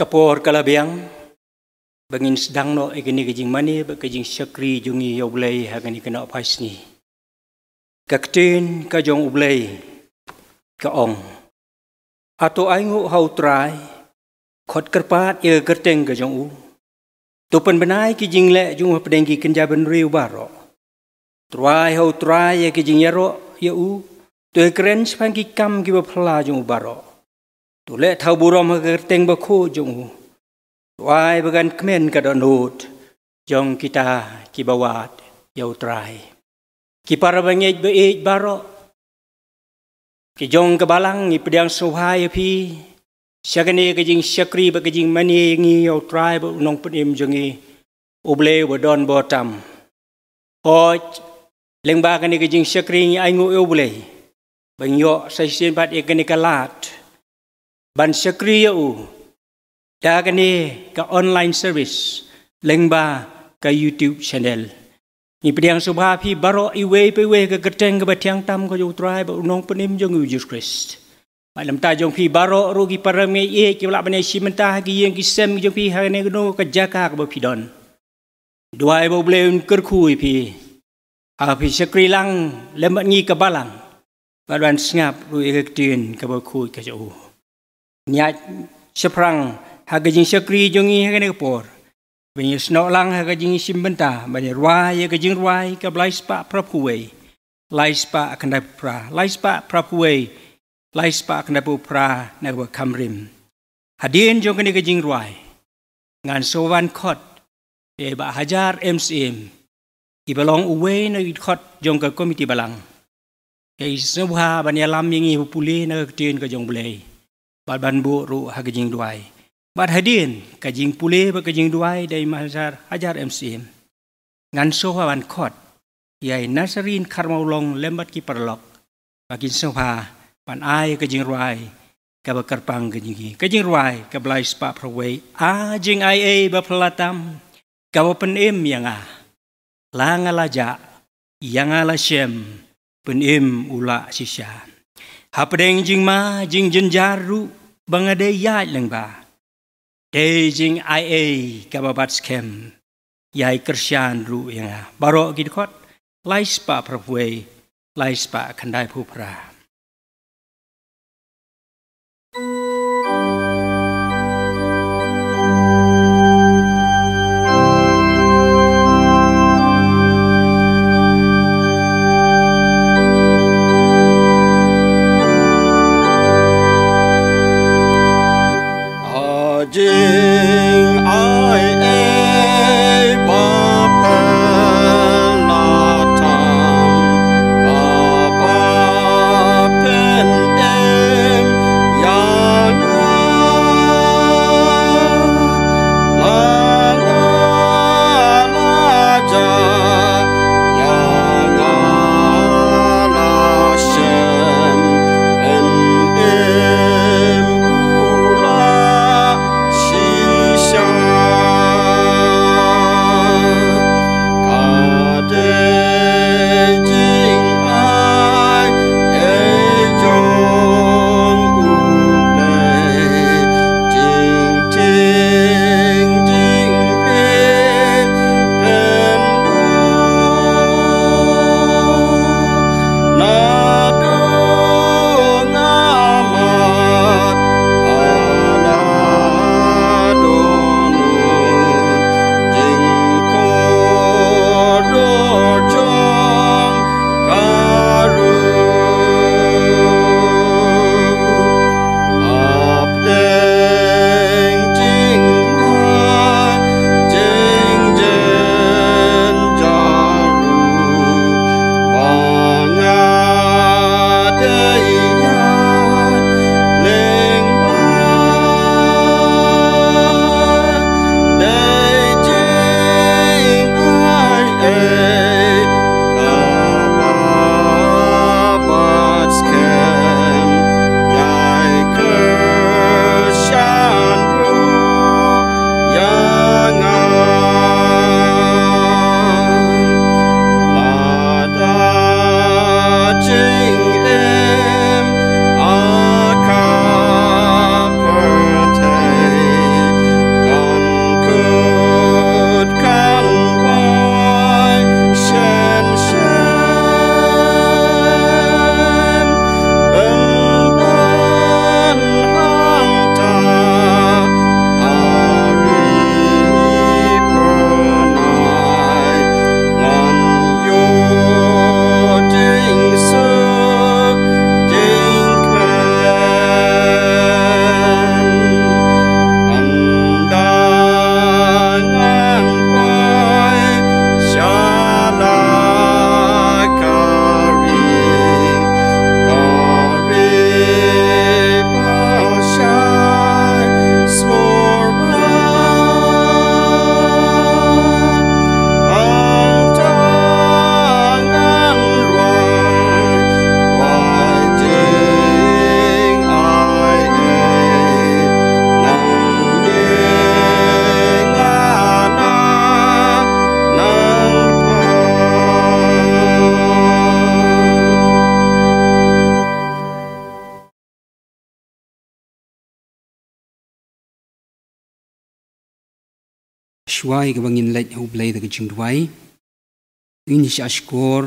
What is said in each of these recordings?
kapor kalabiang bangin sedang no igini gajing mani ba gajing syakri jungi yoblei hagani kena pas ni kaktin ka jong ublei ka ong ato aingu hau trai khot kerpat ye kerteng ka jong u tupen benai ki jing le jung pedenggi kenja ben riu baro trai hau trai ye ki yero yaro ye u tu kren sepangki kam ki ba phla jung baro ุเลเทาบุรอมเกเต็งบะคู่จงวายประกันเขม่นกระดนูดยองกิตากิบวาดเยาตรายกิปารบังเอจเบเอจบารอกิยองกบาลังอิปเดียงสวายพีชกันเอกจิงชกรีบกจิงมันเองีเยาตรายบนองปนิมจงีอุเบลบดอนบอตำพอเลงบากันี่กจิงชกรีไองูอุเบลบังโยใส่เสียนบัดเอกนิกลาดบัญชกรียูดากันนี้กับออนไลน์เซอร์วิส เล็งบากับยูทูบชาแนลนี่เป็นอย่างสุภาพีบารออีเว ไปเวกับกระเจงกับเทียงตั้มก็อยูทรายบอกน้องปนิมยังอยู่ยุสคริสต์ ไม่ลำตาจงพีบารอรูกิปารเมียเอกิวลาบันเชิมันตากิยังกิเซมจงพีฮาเนกโนกับจักากับพีดอน ด้วยบอเเลนกระคุยพีอาพีสชกรีลังเลมันงีกับบาลังบาลันสงับรูเอกเตีนกับบคุยกับจู่นี่ยชพรังหากจิงเชกรีจงี้ให้กันเอปอร์เป็นสนอลังหากจิงชิมบันตาบันยรวายกจิงรวายกับไลสปะพระพุเวไลสปะคันปุพราไลสปะพระพุเวไลสปะคันไดปุพระในบทคำริมหาเดียนจงกันเอกจิงรวายงานโซวันคอดเอบะฮจารเอ็มซีเอ็มอีบาลองอุเวนอีคอดจงกับกมิติบาลังไอสุภาบันยลำยังงี้ปุลีนักเตียนก็จงเบลย์ bat ban bu ru ha ke jing duai bat hadin ka jing pule ba ke duai dai mahajar hajar mcm ngan so wa ban khot yai nasarin karmaulong lembat ki parlok ba kin so pha ban ai ke ruai ka ba kar pang ke jing ki ke jing ruai ka blai spa pro a jing ai a ba platam ka ba pen em yang a ah. lang ala ja yang ala shem pen em ula sisha Hapdeng jing ma jing jenjaru บังเดียดหลังบาเดจิงไอเอกับบัตสเคมยายกระชานรู้ยังไงบารอกิดคอดไลส์ปะพระเวไลส์ปะคันได้ผู้พระ J. shuai ga bangin let ho blay the gym dwai in shi ashkor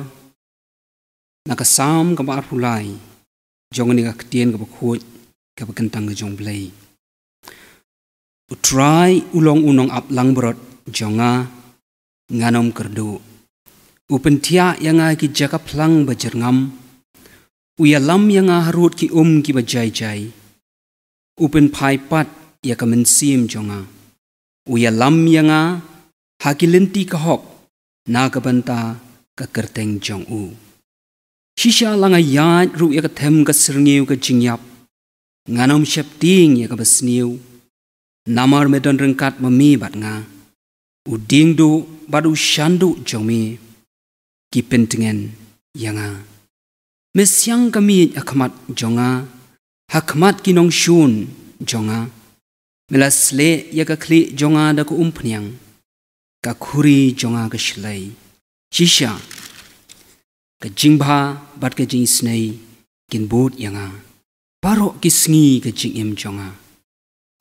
na ka sam ga bar pulai jong ni ga ktien ga khuot ga ba kentang ga jong blay u try u long u nong up lang brot jonga nganom kerdu u pentia yang ai ki jaka plang ba jergam u ya lam yang a harut ki um ki ba jai jai u pen pai pat ya ka men siem jonga อุยลัมยังอาฮักิลินตีกะฮอกนากบันตากะกระเตงจงอูชิชาลังอายาดรูยกะเทมกะสรงิวกะจิงยับงานอมเชปติงยกะบสนิวนามารเมดันรังกัดมามีบัดงาอุดิงดูบาดูชันดูจงมีกิเป็นติงเงินยังอาเมสยังกะมีอักมัดจงอาฮักมัดกินองชูนจงอา Melas le ya ka kli jonga da ku umpniang. Ka khuri jonga ka shlei. Chisha. Ka jingba bat ka jing snei. Kin bot yanga. Paro ki sngi ka jing em jonga.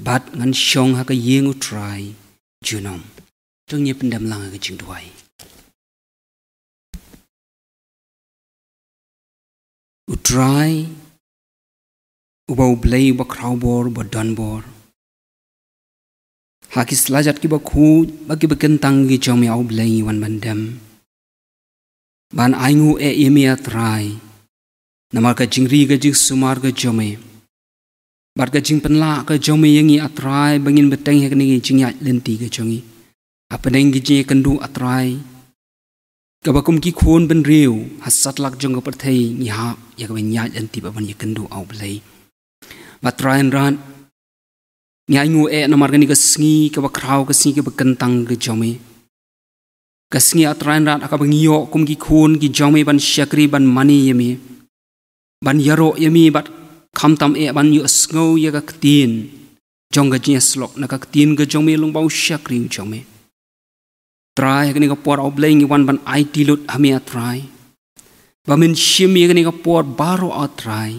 Bat ngan shong ha ka yeng u trai. Junom. Tung ye pindam langa ha ka jing duwai. U trai. Ubau blei ubau krawbor ubau donbor. Ubau haki selajat kiba ku bagi bekentang gi jomi au blai wan bandam ban aingu e emia trai namar ka jingri ga jing sumar ga jomi bar ga jing penla ka jomi yangi atrai bangin beteng hek ningi jingya lenti ga jongi apa neng gi jing kendu atrai ka bakum ki khon ben riu hasat lak jong ga perthai ni ha ya ga nya lenti ba ban ye kendu au blai matrain ran Nyanyu e na marga ni kesengi ke bakrau kesengi ke bakentang ke jomi. Kesengi atrain rat akab ngiyo kum ki kun ki jomi ban syakri ban mani yami. Ban yaro yami bat kamtam e ban yu esengau ya kaktin. Jong ke jenis lok na kaktin ke jomi lung bau syakri u jomi. Terai kini ke puar obleng iwan ban ai tilut hami atrai. Bamin shim ya kini ke puar baru atrai.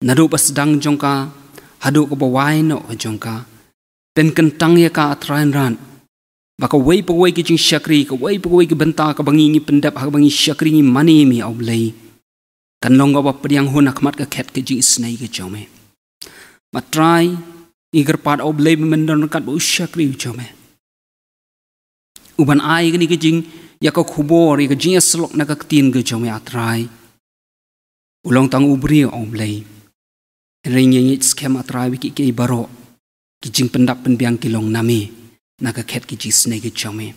Nadu pas dang jongka haduk ke bawain no jongka. ten kentangya ka atrain ran baka wei pa wei ki jing shakri ka wei pa wei ki benta ka bangi ni pendap ha bangi shakri ni mani mi oblei kan long ba priang hun akmat ka khet ki jing snai ki chome ma try igar pat oblei men don kat bu shakri chome uban ai ni ki jing ya ka khubor ya jing slok na ka tin ki chome atrai ulong tang ubri oblei ringyit skem atrai ki ki barok กิจิงปนดับเป็นเบียงกิลงนามีนักเข็ดกิจิสในกิจอมี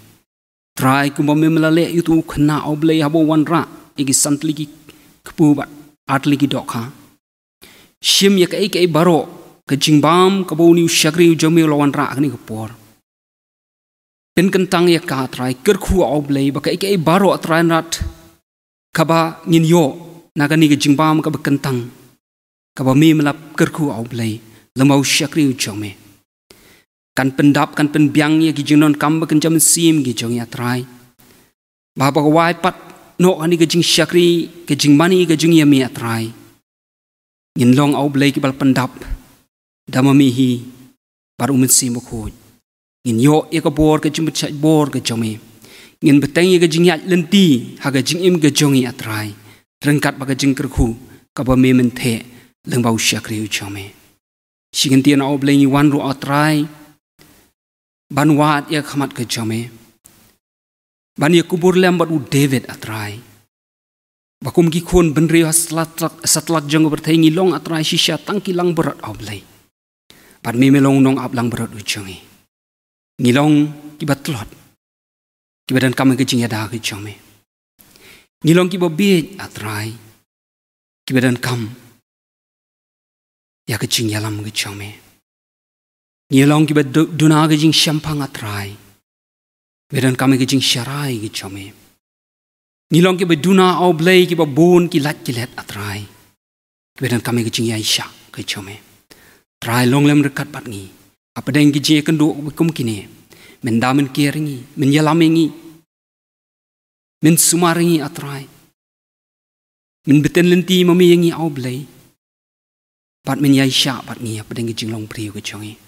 ตรายกุมบ่มีมลเลยุตุขนาอบเลยฮับวันระอีกสันตลิกิขปูบัดอัตลิกิดอกฮะชิมยักไอ้ไอ้บารอกิจิงบามกบูนิวชักรีจอมีลวันระอันนี้กปอร์เป็นกันตังยักกาตรายกิรคูอบเลยบักไอ้ไอ้บารอตรายนัดกบะงินโยนักนี้กิจิงบามกบกันตังกบมีมลับกิรคูอบเลยละมาวชักรีจอมี kan pendap kan penbiang ya ki jingnon kamba kan jam sim ki jong ya trai ba ba wai pat no ani ki jing syakri ki jing mani ki jing ya mi ya trai ngin long au blei ki bal pendap damami hi bar umen sim ko ngin yo ya ka bor ki jing cha bor ki jomi ngin beteng ya ki jing ya lenti ha ki jing im ki jong ya trai rengkat ba ki jing kerku ka ba me men the leng bau syakri u jomi Sigan tiyan au blei ni wan ru atrai ban wat ya khamat ke jame ban ya kubur lem bat u david atrai bakum gi khon ban re hasatlak satlak jang ber thengi long atrai shi sha tangki lang berat oblai pan mi melong nong ab lang berat u jange ngilong ki bat lot ki badan kam ke jingya da ke jame ngilong ki bo bi atrai ki badan kam ya ke jingya lam ke jame Nyelong kibat duna gajing syampang atrai. Beran kami gajing syarai gichome. Nyelong kibat duna au blai kibat bon ki lat kilat atrai. Beran kami gajing yaisha gichome. Trai long lem rekat pat ngi. Apa deng gajing ikan duk wikum kini. Men damen keringi, men yalamengi. Men sumaringi atrai. Men beten lenti mami yangi au blai. Pat men yaisha pat ngi apa deng gajing long priyo gichome.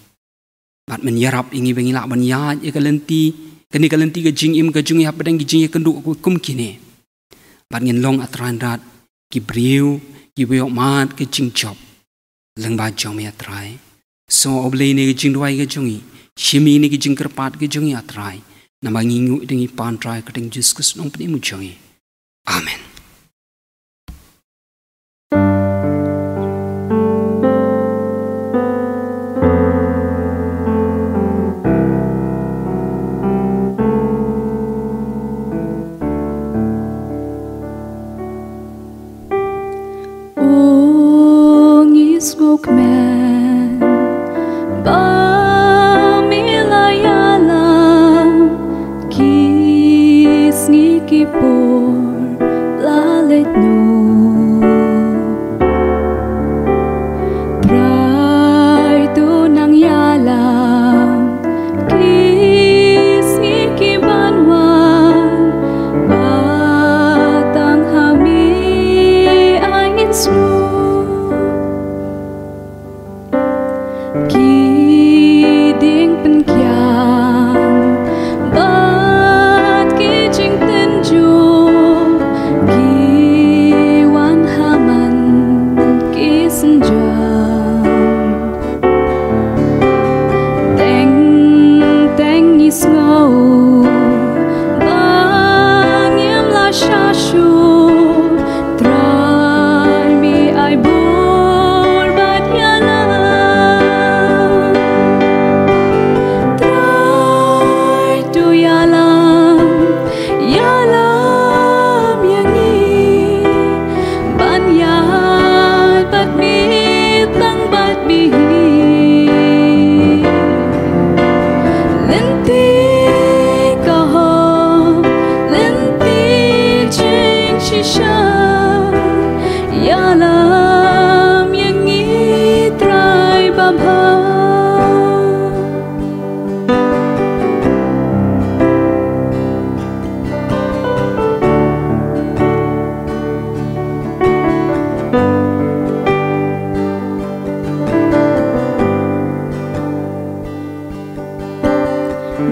Bat menyerap ingi bengilak banyat ia kalenti kene kalenti ke jing im ke jung ia pedang ke jing ia kenduk aku kum kini. Bat ngin long atrandat ki briu ki biok mat ke jing job. Leng ba jong ia trai. So oblei ne ke jing duai ke jung i. Shimi ne ke jing kerpat ke jung ia trai. Nama ngingu dengi pan trai ke deng Jesus Kristus nong penimu jung i. Amen.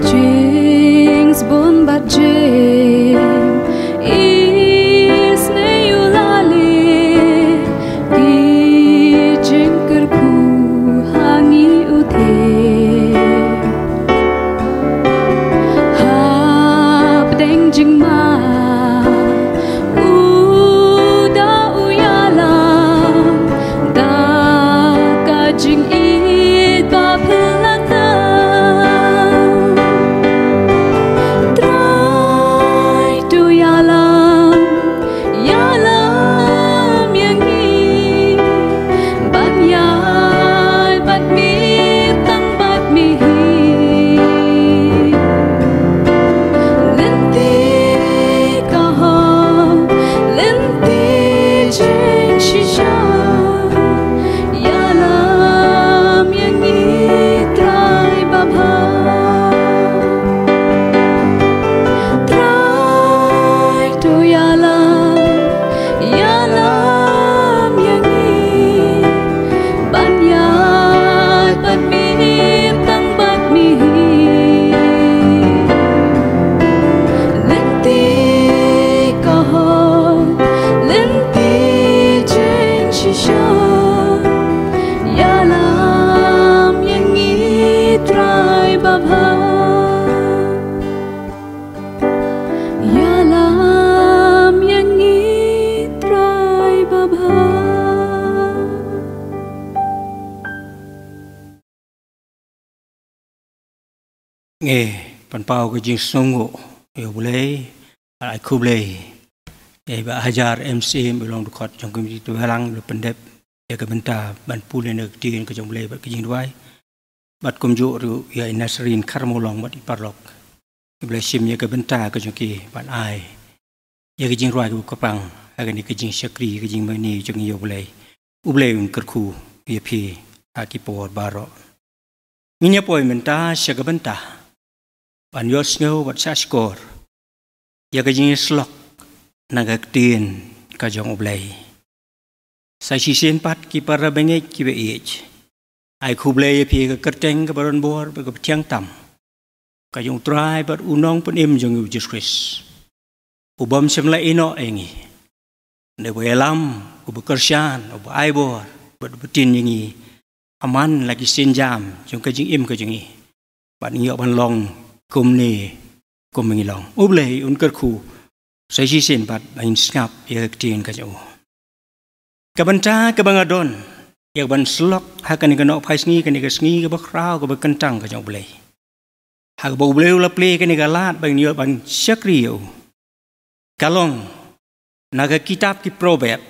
Jinx boom, bat jinx จิงสงกอยู่เลยไอคูเลย์ไอบาฮจาร์เอ็มซีมไปลองดูขอดจงกุมจิตวิลังหรือเป็นเด็บเด็กกับเนตาบันพูดในนักเรียนก็จงเลยบัดกิจด้วยบัดกุมจุหรือยาอินัสรินคารมลองบัดอิปาร์ล็อกกับเลชิมยากับันตาก็จงกีบันไอยากิจด้วยกุบกระปังอากันนี้กิจชักรีกิจเมนีจงยกเลย์อุเบลนกระคูเบีพีอาคิปว์บารอมีเนื้อป่วยเป็นตาเชกับันตาបានយល់ស្ងើវត្តសាស្កោរយកជាងស្លុកណកកទីនកាចងអប្លេយសៃស៊ីសិនប៉ាត់គីប៉រ៉បេងេគីវេអ៊ីចអៃគូប្លេយភីកកតេងកបរនបួរបកជាងតាំកាយងត្រៃប៉ាត់អ៊ូណងពនអ៊ីមជងយូជីសគ្រីសអ៊ូបំសំឡៃណូអេងីនៅវេលាំអ៊ូបកឺសានអ៊ូបអៃបួរបបទីនយងីអមានឡាគីសិនយ៉ាំជងកជាងអ៊ីមកជាងីប៉ានយោបានឡងกุมนี่กุมมีลอง อุบเลย อุนกระคูใส่ชีสินบัดบันสกับเอกทีนกระจูกบัญชากับังอดอนอยากบันสล็อกหากันกันออกไพสงีกันกันสงีกับบราวกับบกกันจังกระจูอุบเลยหากบุบเลวละเปลกันกันลาดบังเนี้บังชคเรียวกะลองนักกิตาบกิโปรแบบ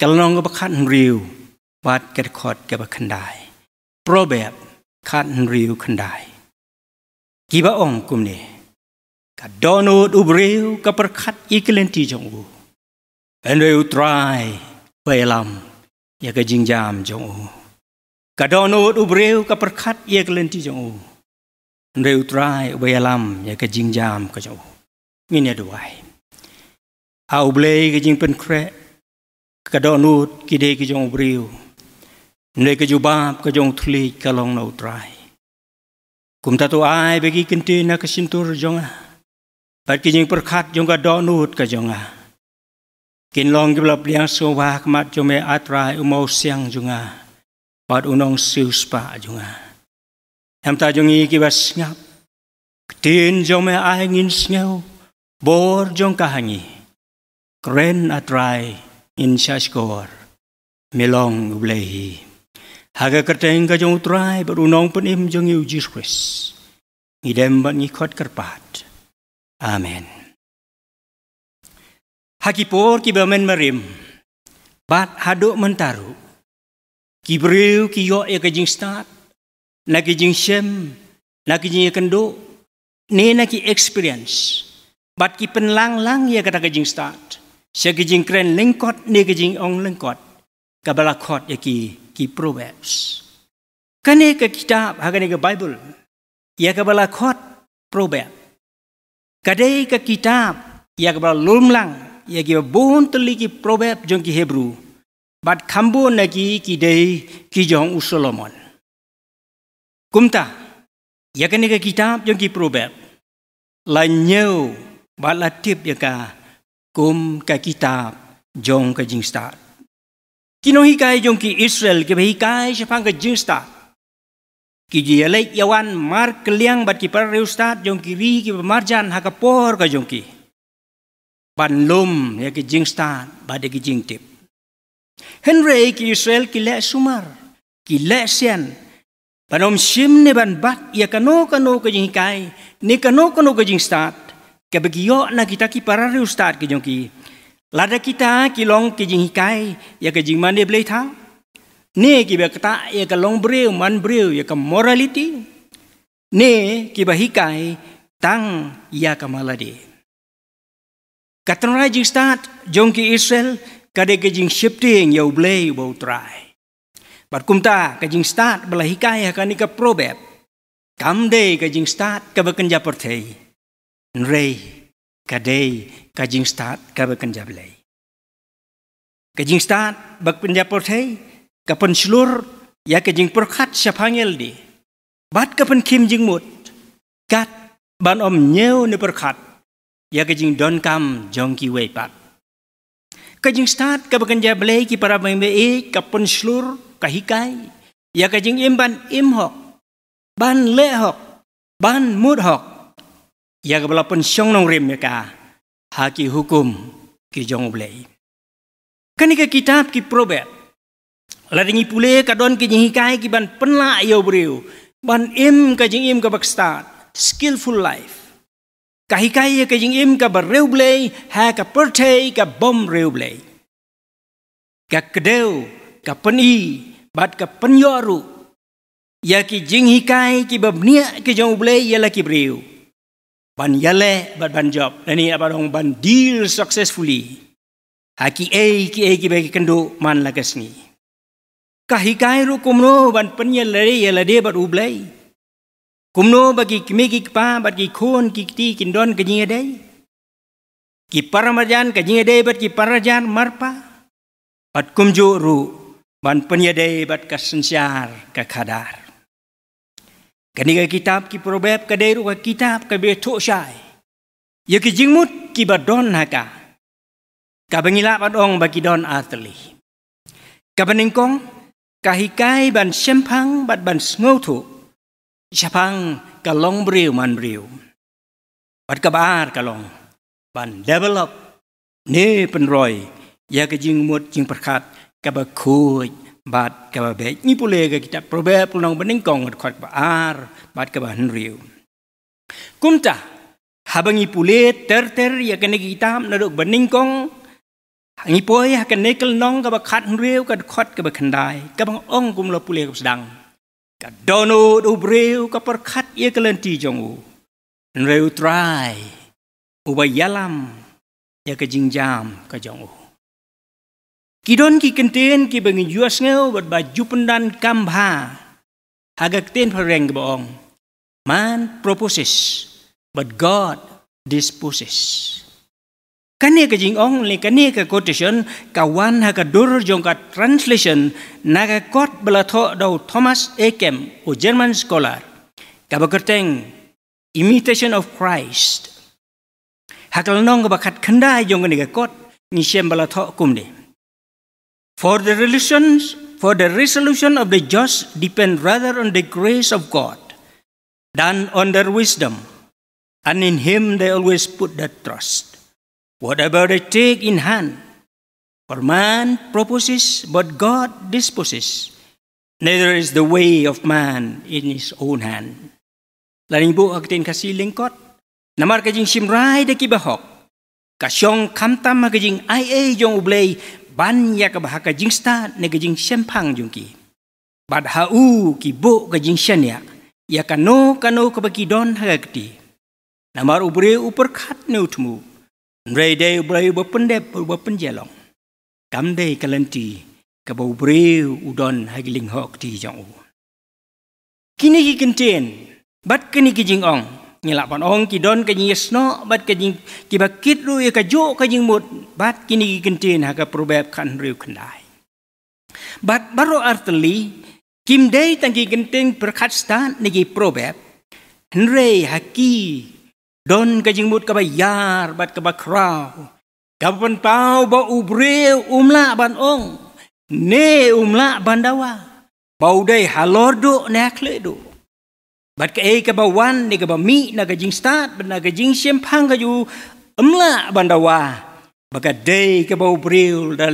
กะลองกับบัขันเรียววัดกระคอดกับบัขันได้โปรแบบขันเรียวขันได้กี่บ้องกุมนี่กัดโดนูดอุบเรียวกับประคัดอีกเลนที่จงอูเอ็นเรียวตรายไปลำอยากจิงยามจงอูกัดโดนูดอุบเรียวกับประคัดอีกเลนที่จงอูเอ็นเรียวตรายไปลำอยากจิงยามก็จงอูนี่เนี่ยด้วยเอาเบลก็จิงเป็นแคร์กัดโดนูดกิเดกจงอุบเรียวในกัจจุบาปก็จงทุลีกะลองนูตราย kum ta tu ai be gi kin ti na ka sin tur jong a pa ki jing per khat jong ka do nu ut ka jong a kin long gi lop liang so wa ka mat jong me atrai umo siang jong a pat unong siu spa jong a ham ta jong i ki bas nga tin jong me ai ngin sngeu bor jong ka hangi kren atrai in shashkor melong blehi Hag y gyrdein gyd yw drai, bod yw'n ong bod ni'n mynd yw Jesus Christ. Ni ddim bod ni'n cod gyrbad. bat hadok mentaru. taro, gyd ya gyd start. e gyd yw'n stad, na gyd yw'n siym, na gyd experience, bat gyd penlang-lang ya gyd yw'n start. sy'n gyd yw'n kren lengkot, ni gyd yw'n ong lengkot, gyd yw'n ki Proverbs. Kane ke kitab hagane ke Bible. Ya ke bala khot Proverb. Kade ke kitab ya ke bala lumlang ya ke bon tuli ki Proverb jong ki Hebrew. Bat khambu na ki ki dei ki jong Solomon. Kumta ya kane ke kitab jong ki Proverb. La nyau bala tip ya ka kum ke kitab jong ke jing Ki no hikai jong ki Israel ke hikai se pang ke jista. Ki ji ale yawan mar kliang bat ki par re ustad jong ki ri ki marjan ha ka por ka jong ki. Ban lum ya ki jingsta ba de ki jing tip. Henry ki Israel ki le sumar ki le sian. Ban om shim ne ban bat ya ka no ka no ka jing kai ne ka no ka no ka jingsta. Ke bagi yo na kita ki par re ustad ki jong ki. ลาดกิตากิลองกิจิงหิกายอยากกิจิงมันเดบเลยท้าเนี่ยกิบกตาอยากกิลองเบรียวมันเบรียวอยากกิมอรัลิตี้เนี่ยกิบหิกายตั้งอยากกิมาลาดีกัตโนราจิสตัดจงกิอิสเอลกัดกิจิงชิปติงยาวเบลย์บูตรายบัดคุมตากิจิงสตัดเบลหิกายฮักนิกับโปรเบบคำเดกิจิงสตัดกับกันจาปเทยนเรកាដេកាជីងស្តាតកាបកញ្ញាប្លៃកាជីងស្តាតបកបញ្ញាពរថេកាពនឆ្លូរយ៉ាកាជីងប្រខាត់ឆាផាងែលឌីបាត់កាពនខឹមជីងមុតកាត់បានអំញាវនៅប្រខាត់យ៉ាកាជីងដនកំចងគីវេបាត់កាជីងស្តាតកាបកញ្ញាប្លៃគីប្រាប់មេមេអេកាពនឆ្លូរកាហ៊ីកៃយ៉ាកាជីងអ៊ីមបានអ៊ីមហកបានលេហកបានមូតហក Ya kebelapan siang nong rim mereka haki hukum kiri jong oblei. Kenika kitab ki probet. Ladingi pule kadon ki nyihikai ki ban penla ayo beriu. Ban im ka jing im ka bakstat. Skillful life. Kahikai ya ka jing im ka berreu blei. Ha ka pertei ka bom reu blei. Ka kedew ka peni. Bat ka penyoru. Ya ki jing hikai ki babnia ki jong oblei ya laki beriu ban yale ban ban job ini apa dong ban deal successfully haki e ki e ki be kendo man la ni? kahi ru kumno ban pen ye le ye de bat u kumno bagi ki ki me pa bat ki khon ki ti kin don ka nie dei ki paramajan ka nie dei bat ki parajan marpa bat kumjo ru ban pen ye dei bat ka sensiar กันี่ก็คิตาบกีโปรเบกระเดรูุกกิตาบกัะเบทุชายยกิจมุดกี่บัดดอนนะกะกับเงิลาบัดองบักิดอนอาตุลีกับเนิงกงกะฮิกายบันเชมพังบัดบันสงูถุชมพังกะลองบริวมันบริวบัดกะบาร์กะลองบันเดเวล็อปเน่เป็นรอยยากิจมุดจิงประคัดกับคูยบาดกบเบญี่ปุ่นเลยก็คิดจะประเบปุ่นองบันิงกองขัดบาอาร์บาดกบันริวกุมจ่าฮับงี่ปุ่นเลยเตอร์เตอร์ยากันในกิตามนรกบันิงกองงี่ปุ่ยฮักกันในกลน้องกบขัดริวกัดขัดกบขันได้กบองกุมเราปุ่นเลยกบสดังกัดโดนูดอุบริวกับประคัดเอียกเลนที่จงอูเร็วตรายอุบายยลำยากจิงจามกับจงอูกี่ดนกี่กันเตนกี่บังยัวสเงาบัดบาจุปนดันกัมพาหากเตนพระแรงกบองมาน proposes but God disposes กันเนี่ยกจิงองเลยกันเนี่ยก็ quotation กวันหากดูรจงกับ translation นักกอดเบลทอเดาทอมัสเอเคมโอเยอรมันสกอลาร์กับกระเตง imitation of Christ หากลองก็บัดขัดขันได้ยงกันเนี่ยกอดนิเชมเบลทอคุมเดี For the resolutions, for the resolution of the just depend rather on the grace of God than on their wisdom, and in Him they always put their trust. Whatever they take in hand, for man proposes, but God disposes. Neither is the way of man in his own hand. Laring bu agtin kasi lingkot. Namar kajing simray de kibahok. Kasyong kamtam kajing ay ay jong ublay ban ya ke bahaka jingsta ne ke jing sempang jungki. Badhau ki bo ke jing sian ya. Ya kano kano ke bagi don haga keti. Namar ubre uper khat ne utmu. Nre de ubre uber pendep uber penjelong. Kamde kalenti ke bo ubre udon haga ling hok ti jang u. Kini ki kentien. Bat kini ki jing ong. ngilak pon ong ki don ka jing yesno bat ka jing ki ba kit ru ka jo ka jing mut bat kini ki kentin ha ka probab kan riu kandai bat baro artli kim dei tang ki kentin perkat sta ni ki probab henrei haki don ka jing mut ka ba yar bat ka ba krau ka pon pau ba ubre umla ban ong ne umla bandawa bau dei halor do ne kle do bat ke ai eh, ke ba wan ni ke ba mi na ke jing start ba na ke jing sim phang ke ju em la ban da wa ba ke dei ke ba bril da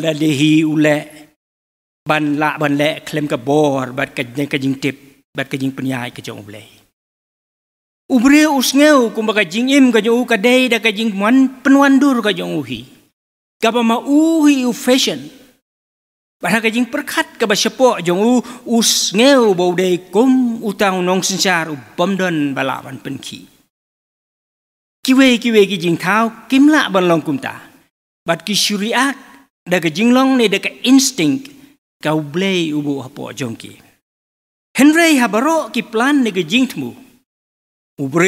ban la ban le klem ke bor bat ke jing tip bat ke jing penyai ke jong le u bril us ngeu jing im ke ju ke dei da ke jing penwandur pen wan dur jong u ka ba ma u u fashion ประธานก็ยิงประคัดกับเฉพาะจงอูอุสเงี้ยวบาได้กมอุตางนองสินชาอุบมเดินบลาบันเป็นขีกิเวกิเวกิจิงเท้ากิมละบันลองกุมตาบัดกิชุริอาตดกจิงลองในดกอินสติ้งกาเบลยอุบูฮปอจงกีเฮนรีฮับรอกิปลันในกจิงทมูอุบร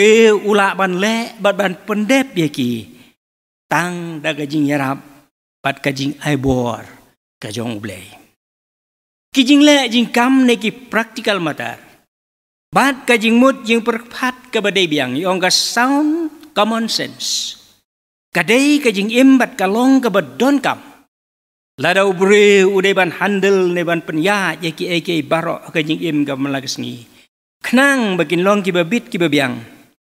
อุลาบันแลบัดบันเปนเดบเยกีตั้งดกจิงยารับบัดกจิงไอบอร์ kajong ublei. Kijing le jing kam neki practical matar. Bat kajing mut jing perpat kebade biang yong ka sound common sense. Kadei kajing imbat kalong kebad don kam. Lada ubre udai ban handel ne ban penya yaki eke barok kajing im ka malagas ni. Kenang bagin long kibabit kibabiang.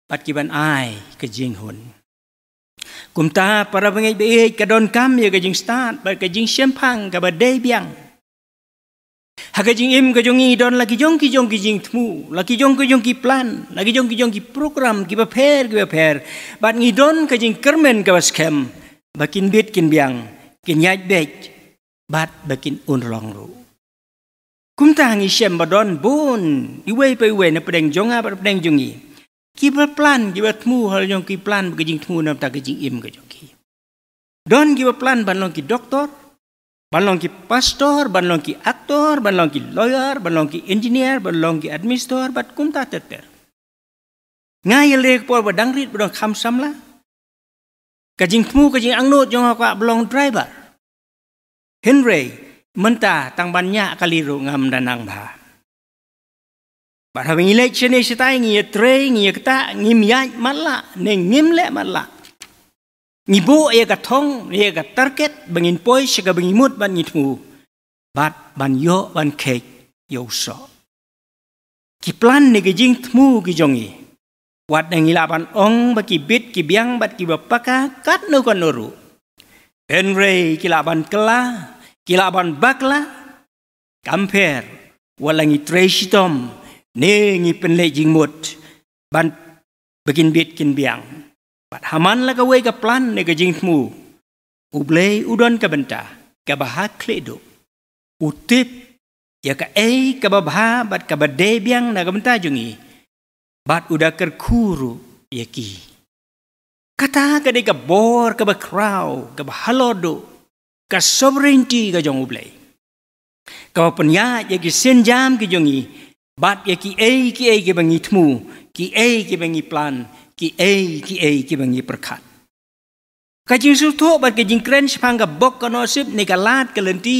Bat kiban ai Kajing hun. กุมตาปรบังไงเบกระดอนกำยังกระจิงสตาร์ทไปกระจิงเชื่อมพังกับเดย์เบียงหากระจิงอิมกระจงอีดอนลักกิจงกิจงกิจิงทมูลักกิจงกิจงกิปลันลักกิจงกิจงกิโปรแกรมกิบะเพร์กิบะเพร์บัดอีดอนกระจิงเคอร์เมนกับสเคมบัดกินบิดกินเบียงกินยัดเบกบัดบัดกินอุนรองรูกุมตาหงิเชื่อมบัดดอนบุนอีเว่ไปเว่ในประเด็งจงอาประเด็งจงอี Kibar plan, kibar tmu, hal yang kibar plan, kajing tmu, nam tak kajing im kajong ki. Don kibar plan, banlong ki doktor, banlong ki pastor, banlong ki aktor, banlong ki lawyer, banlong ki engineer, banlong ki administrator, bat kum tak terter. Ngai lek por badang rit, badang kham samla. Kajing tmu, kajing angnut, yang aku belong driver. Henry, menta tang banyak kali ru ngam danang bahar. ဗာထဝင်းလေချနေရှိတိုင်းငီထရင်းငီကတာငီမြိုင်မလနေငင်းလေမလညီဘူးအေကထုံရေကတာကက်ဘငင်းပွိုင်းရှိကဘငင်းမုတ်ဘန်ညစ်မူဘတ်ဘန်ယောဘန်ခေကယောဆော कि प्लान ने गे जिंग थमु गे जोंगी वाट ने गिला बन ओंग बकी बिट कि बियांग बत कि बपका कात नु को नुरु एन रे किला बन कला किला बन बकला कंपेयर वलंगी ट्रेशितम นี่งีเป็นเลยยิงหมดบันบกินเบียดกินเบียงปัดหามันแล้วก็เวกับปลันในกระจิงมูอุเบลอุดอนกับบันตากับบาฮาเคลดุอุติบอยากกับเอกับบาฮาบัดกับบัดเดบียงนะกับบันตาจงีบัดอุดากรคูรุยากีกตากระเดกับบอร์กับบคราวกับฮัลโลดุกับซอบรินตีกับจงอุเบลกับปัญญาอยากกิเส้นจามกับจงีบัดยกีเอกีเอกีบังยีทมูกีเอกีบังยีปลานกีเอกีเอกีบังยีประคัดกะจิงสุทโบัดกะจิงเกรนชพังกับบกกนอซิบในกะลาดกะเลนตี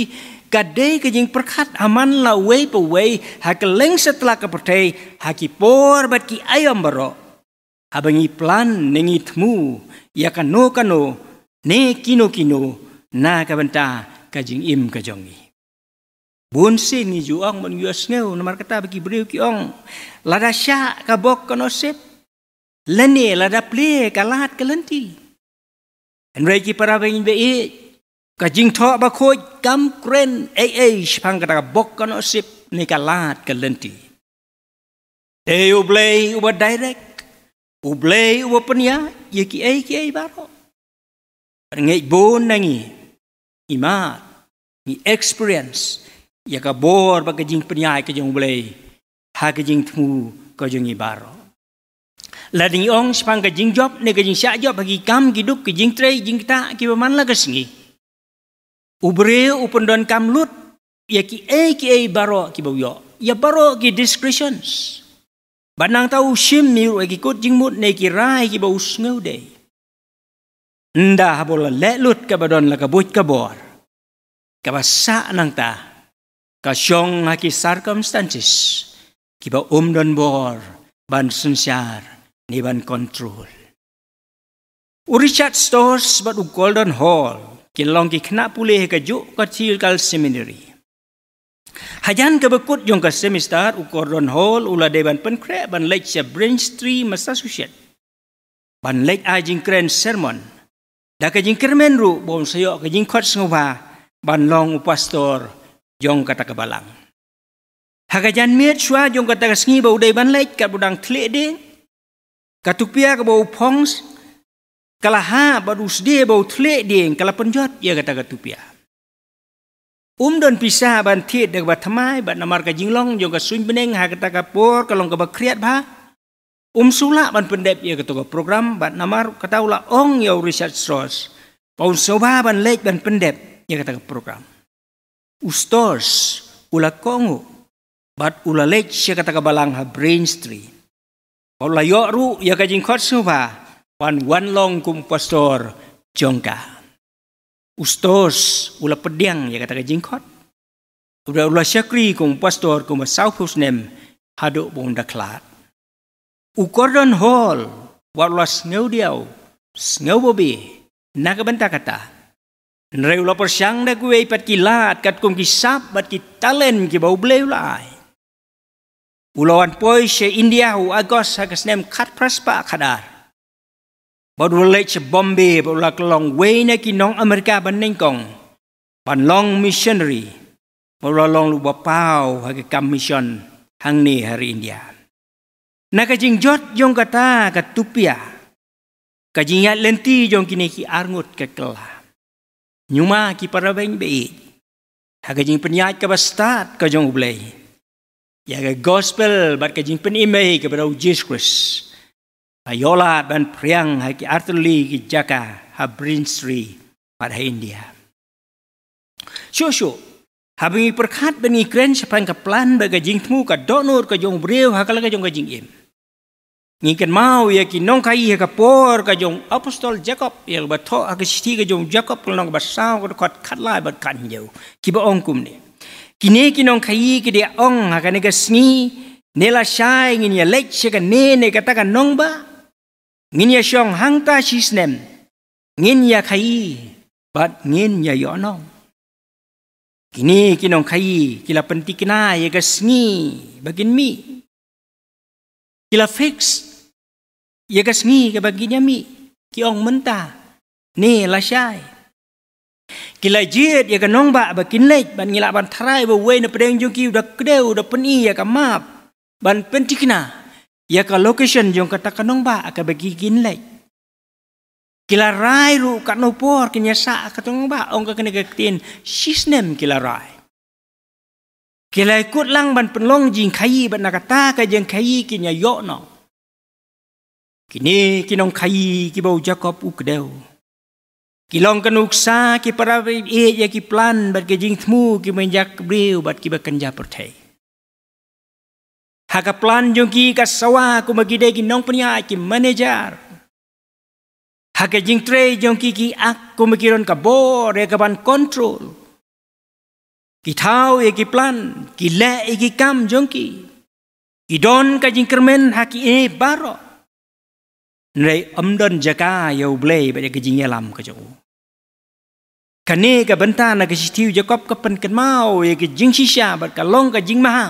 กะเดยกะจิงประคัดอามันลาเวปเวยหากะเล็งสตลากะประเทหากีปอร์บัดกีไออมบรอหาบังยีปลานนงยีทมูยากะโนกะโนเนกิโนกิโนนากะบันตากะจิงอิมกะจงี Bun sin ni ju ong mon yus ngeu na mar kata bagi breu ki ong. La da sha ka bok ka no sip. La ni la da ple ka lahat ka lenti. En rei ki para bengin be i ka jing tho ba khoj kam kren ai ai phang ka da bok ka no sip ni ka lahat ka lenti. E u blei u direct. U blei u penya ye ki ai ki ai ba ro. Ngai bun nangi. Ima ni experience Ya ka bor ba ka jing penyai ka jong blei ha ka jing thmu ka jong i baro la ding ong spang ka jing job ne ka jing sha job ba ha ki kam ki duk ki jing trei jing ta ki ba man la ka singi ubre u pendon kam lut ya ki e ki e baro ki ba yo ia baro ki discretions banang tau shim mi ro ki kut jing mut ne ki rai ki ba us ngau dei nda ha bol la lut ka ba don la ka buj ka bor ka ba sa nang ta kasyong haki circumstances kiba umdon bor ban sensyar ni ban control u richard stores but u golden hall kin long ki kna pule he kaju ka kal seminari. hajan ka bekut jong ka semester u golden hall ula de ban pen kre ban lecture brain stream massachusetts ban lek a jing kren sermon da ka jing kermen ru bom sayo ka jing ban long u pastor yong kata ke balang. Haga jan miet shua yong kata ke sengi bau dai banlek kat budang tlek de. Katupia ke bau pongs. Kala ha badu sedia bau tlek de. Kala penjot ya kata katupia. Um don pisa ban tiet de ba thamai ba namar ka jinglong yong ka suin beneng ha kata ka por ka long ka ba kriat ba. Um sula ban pendep ya kata ka program ba namar kata ula ong yau research source. Pau soba ban lek ban pendep ya kata ka program ustors ula kongu bat ula lech sia kata kabalang ha brain tree ola yo ru ya ka jing semua, suba wan wan long kum pastor jongka ustors ula pediang ya kata ka jing khot ula ula syakri kum pastor kum south house nem hado bong da klat u hall wa ula snow diau snow bobi nak bentak kata ในเรื่องเราประชังได้กุเอปัดกิลาดกัดกุมกิซับบัดกิตาเลนกิบาอุเบลลายอุลวันปอยเชอินเดียหูอากอสักสเนมคัดพระสปะคดาร์บอดวเลชบอมเบย์บอลักลองเวนกิน้องอเมริกาบันนิงกองบันลองมิชชันนารีบอลลองลูบะเป้าหากกรรมมิชชันฮังนี่ฮาริอินเดียนักจิงจดยงกะตากะตุปยากะจิงยาเลนตียงกินเอกิอาร์งุดกะกลา Nyuma ki parabeng be. Haga jing penyat ka bastat ka jong ublei. Ya ga gospel bar ka jing pen imei ka bro Jesus. Ayola ban priang ha ki artli ki jaka ha brinsri par India. Shu shu. Habi perkhat ben i sepan ka plan ba ka jing thmu ka donor ka jong breu ha ka la jong ka jing im. Ngin ken mau ya ki nong kai ya ka por ka jong apostol Jacob ya ba tho a ka ka jong Jacob ka nong ba sao ka khat khat la ba kan yo ki ba ong kum ni ki ne ki nong kai ki de ong ha ka ne ka sni ne la shai ngin ya lech che ya ka ne ne ka ta ka nong ba ngin ya shong hang ta shi snem ngin ya kai ba ngin ya yo nong ki ne ki nong kai ki la pen na ya ka sni ba kin mi Kila fix ia ke sengi ke bagi nyami ki ong menta ni la syai ki la jiet ia ke kan nongba ba kin lek ban ngila ban tharai ba na pedeng jong ki udak kedeu udak peni ia ke map ban pentikna ia ke kan location jong ke tak nongba ke bagi kin lek Kila rai ru kat nopor kinya sa kat ba ong ka kene sis nem sisnem kila rai Kila ikut lang ban penlong jing kayi, ban nakata ka kayi khayi kinya yo nong กินีกินองไข่กิบเอาจักบุกเดวกิลองกันุกษากิปราบเอยกิพลันบัดกิจิงทมูกิมันยักเบียวบัดกิบกันยาปรเทยหากพลันยงกีกัสวากุมากิเดกินองปัญญากิมเนจาร์หากจิงเทรยงกีกิอักกุมากิรอนกับโบเรกับันคอนโทรลกิเท้าเอกิพลันกิเลเอกิกรรมยงกีกิดอนกับจิงเครเมนหากิเอบารอรอำดนจะก้าโยเบลไปกจิงยลำก็จะคันี้กับบรรทานกชิติวจะกบกับปันกันเมาอยากจิงชิชาบัดกะลงกับจิงมหา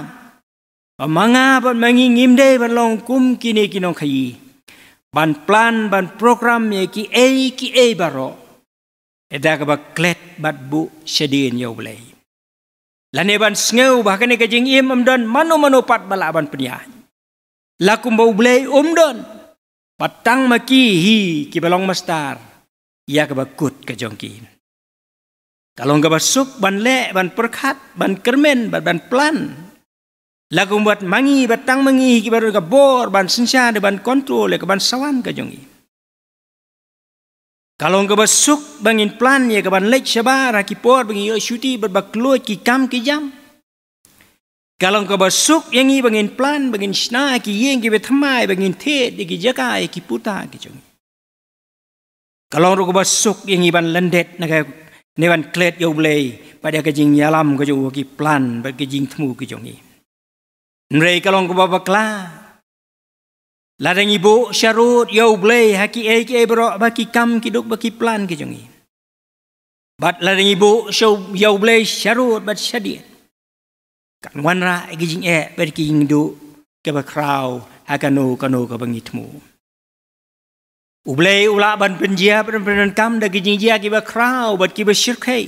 มมังาบัดมังงิมได้บัดลงกุมกินเอกินองขยีบันปลานบันโปรแกรมอยากิเอกิเอบารอเอดากบักเลดบัดบุเชดีนยาวเลยลันเอบันสเงวบากันเอกจิงอิมอมดอนมโนมโนปัดบลาบันปัญญาลักุมบาวเลยอมดอน Patang maki hi kibalong mastar. Ia kebakut ke jongki. Kalau enggak basuk, ban le, ban perkat, ban kermen, ban, ban pelan. Lagu buat mangi, batang mangi, kibar ke bor, ban sensya, ban kontrol, le, ya ban sawan ke jongki. Kalau enggak basuk, bangin plan, ya ke ban lech sabar, haki por, bangin yo syuti, berbakluat, kikam, kijam. Ke กาลังกับสุกยังี้บางินปลันบางินชนากี่เยี่ยงกี่ไปทำไมบางินเทศกี่เจ้าก็กี่ปุตตะกี่จงกาลังรู้กับสุกยังี้บันลันเด็ดนะครับในวันเคล็ดโยบเลยประเดี๋ยวก็จริงยาลำก็จะอวกี่ปลันบางกจริงทมูกี่จงี้เรกาลังกับบักลาลาดังีบุชารูดโยบเลยฮักกี่เอกี่เอบรอบักกี่คำกี่ดุกบักกี่ปลันกี่จงี้บัดลาดังีบุชยโยบเลยชารูดบัดชัดเดียกันวันละไอ้กิจเอะไปกินดูกับคราวฮากันโนกันโนกับบางิทมูอุเบยอุลาบันเป็นเยียบันเป็นนันกรรมดักกิจเยียกับคราวบัดกิบชิรเคย